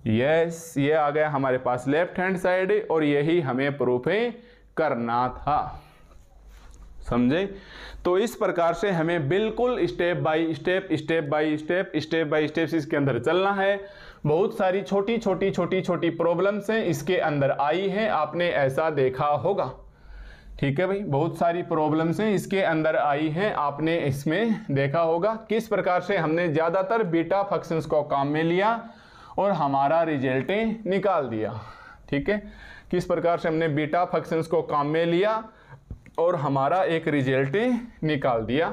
यस ये आ गया हमारे पास लेफ्ट हैंड साइड और यही हमें प्रूफ है करना था समझे तो इस प्रकार से हमें बिल्कुल step by step step by step step by step इसके अंदर चलना है बहुत सारी छोटी छोटी छोटी छोटी प्रॉब्लम्स हैं इसके अंदर आई है आपने ऐसा देखा होगा ठीक है भाई बहुत सारी प्रॉब्लम्स हैं इसके अंदर आई हैं आपने इसमें देखा होगा किस प्रकार से हमने ज़्यादातर बीटा फंक्शंस को काम में लिया और हमारा रिजल्ट निकाल दिया ठीक है किस प्रकार से हमने बीटा फंक्शंस को काम में लिया और हमारा एक रिजल्ट निकाल दिया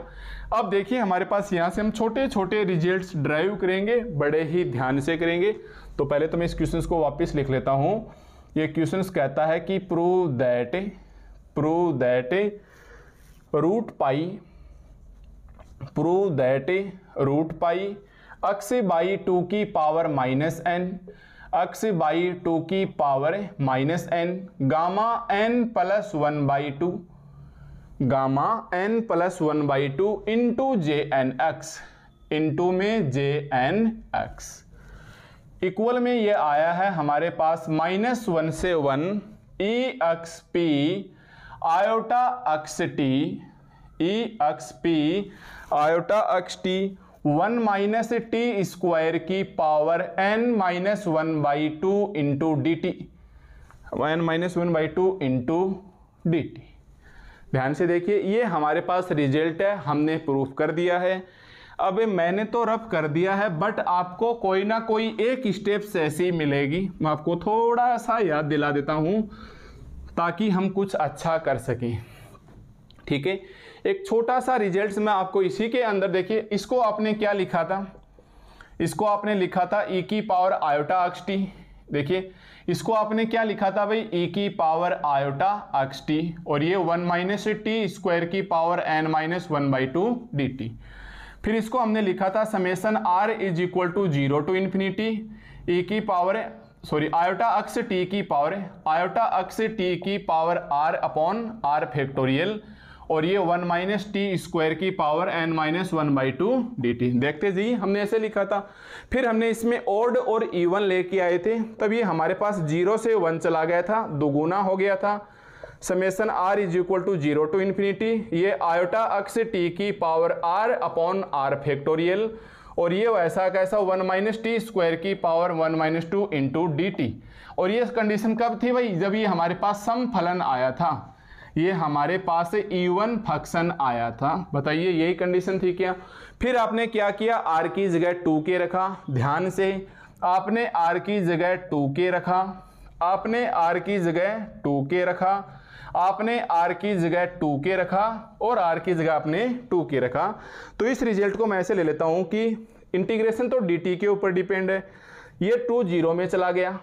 अब देखिए हमारे पास यहाँ से हम छोटे छोटे रिजल्ट्स ड्राइव करेंगे बड़े ही ध्यान से करेंगे तो पहले तो मैं इस क्वेश्चन को वापस लिख लेता हूँ ये क्वेश्चन कहता है कि prove that prove that root pi prove that root pi x by two की power minus n x by two की power minus n gamma n plus one by two gamma n plus one by two into j n x into में जे एन एक्स इक्वल में ये आया है हमारे पास माइनस वन से one e x p iota x t e x p iota x t one minus t square की power n minus one by two into d t n minus one by two into d t ध्यान से देखिए ये हमारे पास रिजल्ट है हमने प्रूफ कर दिया है अब मैंने तो रब कर दिया है बट आपको कोई ना कोई एक स्टेप्स ऐसी मिलेगी मैं आपको थोड़ा सा याद दिला देता हूँ ताकि हम कुछ अच्छा कर सकें ठीक है एक छोटा सा रिजल्ट मैं आपको इसी के अंदर देखिए इसको आपने क्या लिखा था इसको आपने लिखा था ई e की पावर आयोटा अक्स टी देखिए इसको आपने क्या लिखा था भाई ई e की पावर आयोटा अक्स टी और ये वन माइनस टी स्क्वायर की power n minus one by two d t फिर इसको हमने लिखा था summation r is equal to zero to infinity e की power sorry iota x t की पावर आयोटा अक्स टी की power r upon r factorial और ये वन माइनस टी स्क्वायर की power n minus one by two d t देखते जी हमने ऐसे लिखा था फिर हमने इसमें ओड और इवन लेके आए थे तब ये हमारे पास जीरो से वन चला गया था दोगुना हो गया था summation r is equal to zero to infinity ये आयोटा अक्स टी की power r upon r factorial और ये वैसा कैसा वन माइनस टी स्क्वायर की power one minus two into d t और ये कंडीशन कब थी भाई जब ये हमारे पास सम फलन आया था ये हमारे पास इवन e फंक्शन आया था बताइए यही कंडीशन थी क्या फिर आपने क्या किया आर की जगह टू के रखा ध्यान से आपने आर की जगह टू के रखा आपने आर की जगह टू के रखा आपने आर की जगह टू के रखा और आर की जगह आपने टू के रखा तो इस रिजल्ट को मैं ऐसे ले लेता हूँ कि इंटीग्रेशन तो डी के ऊपर डिपेंड है ये टू जीरो में चला गया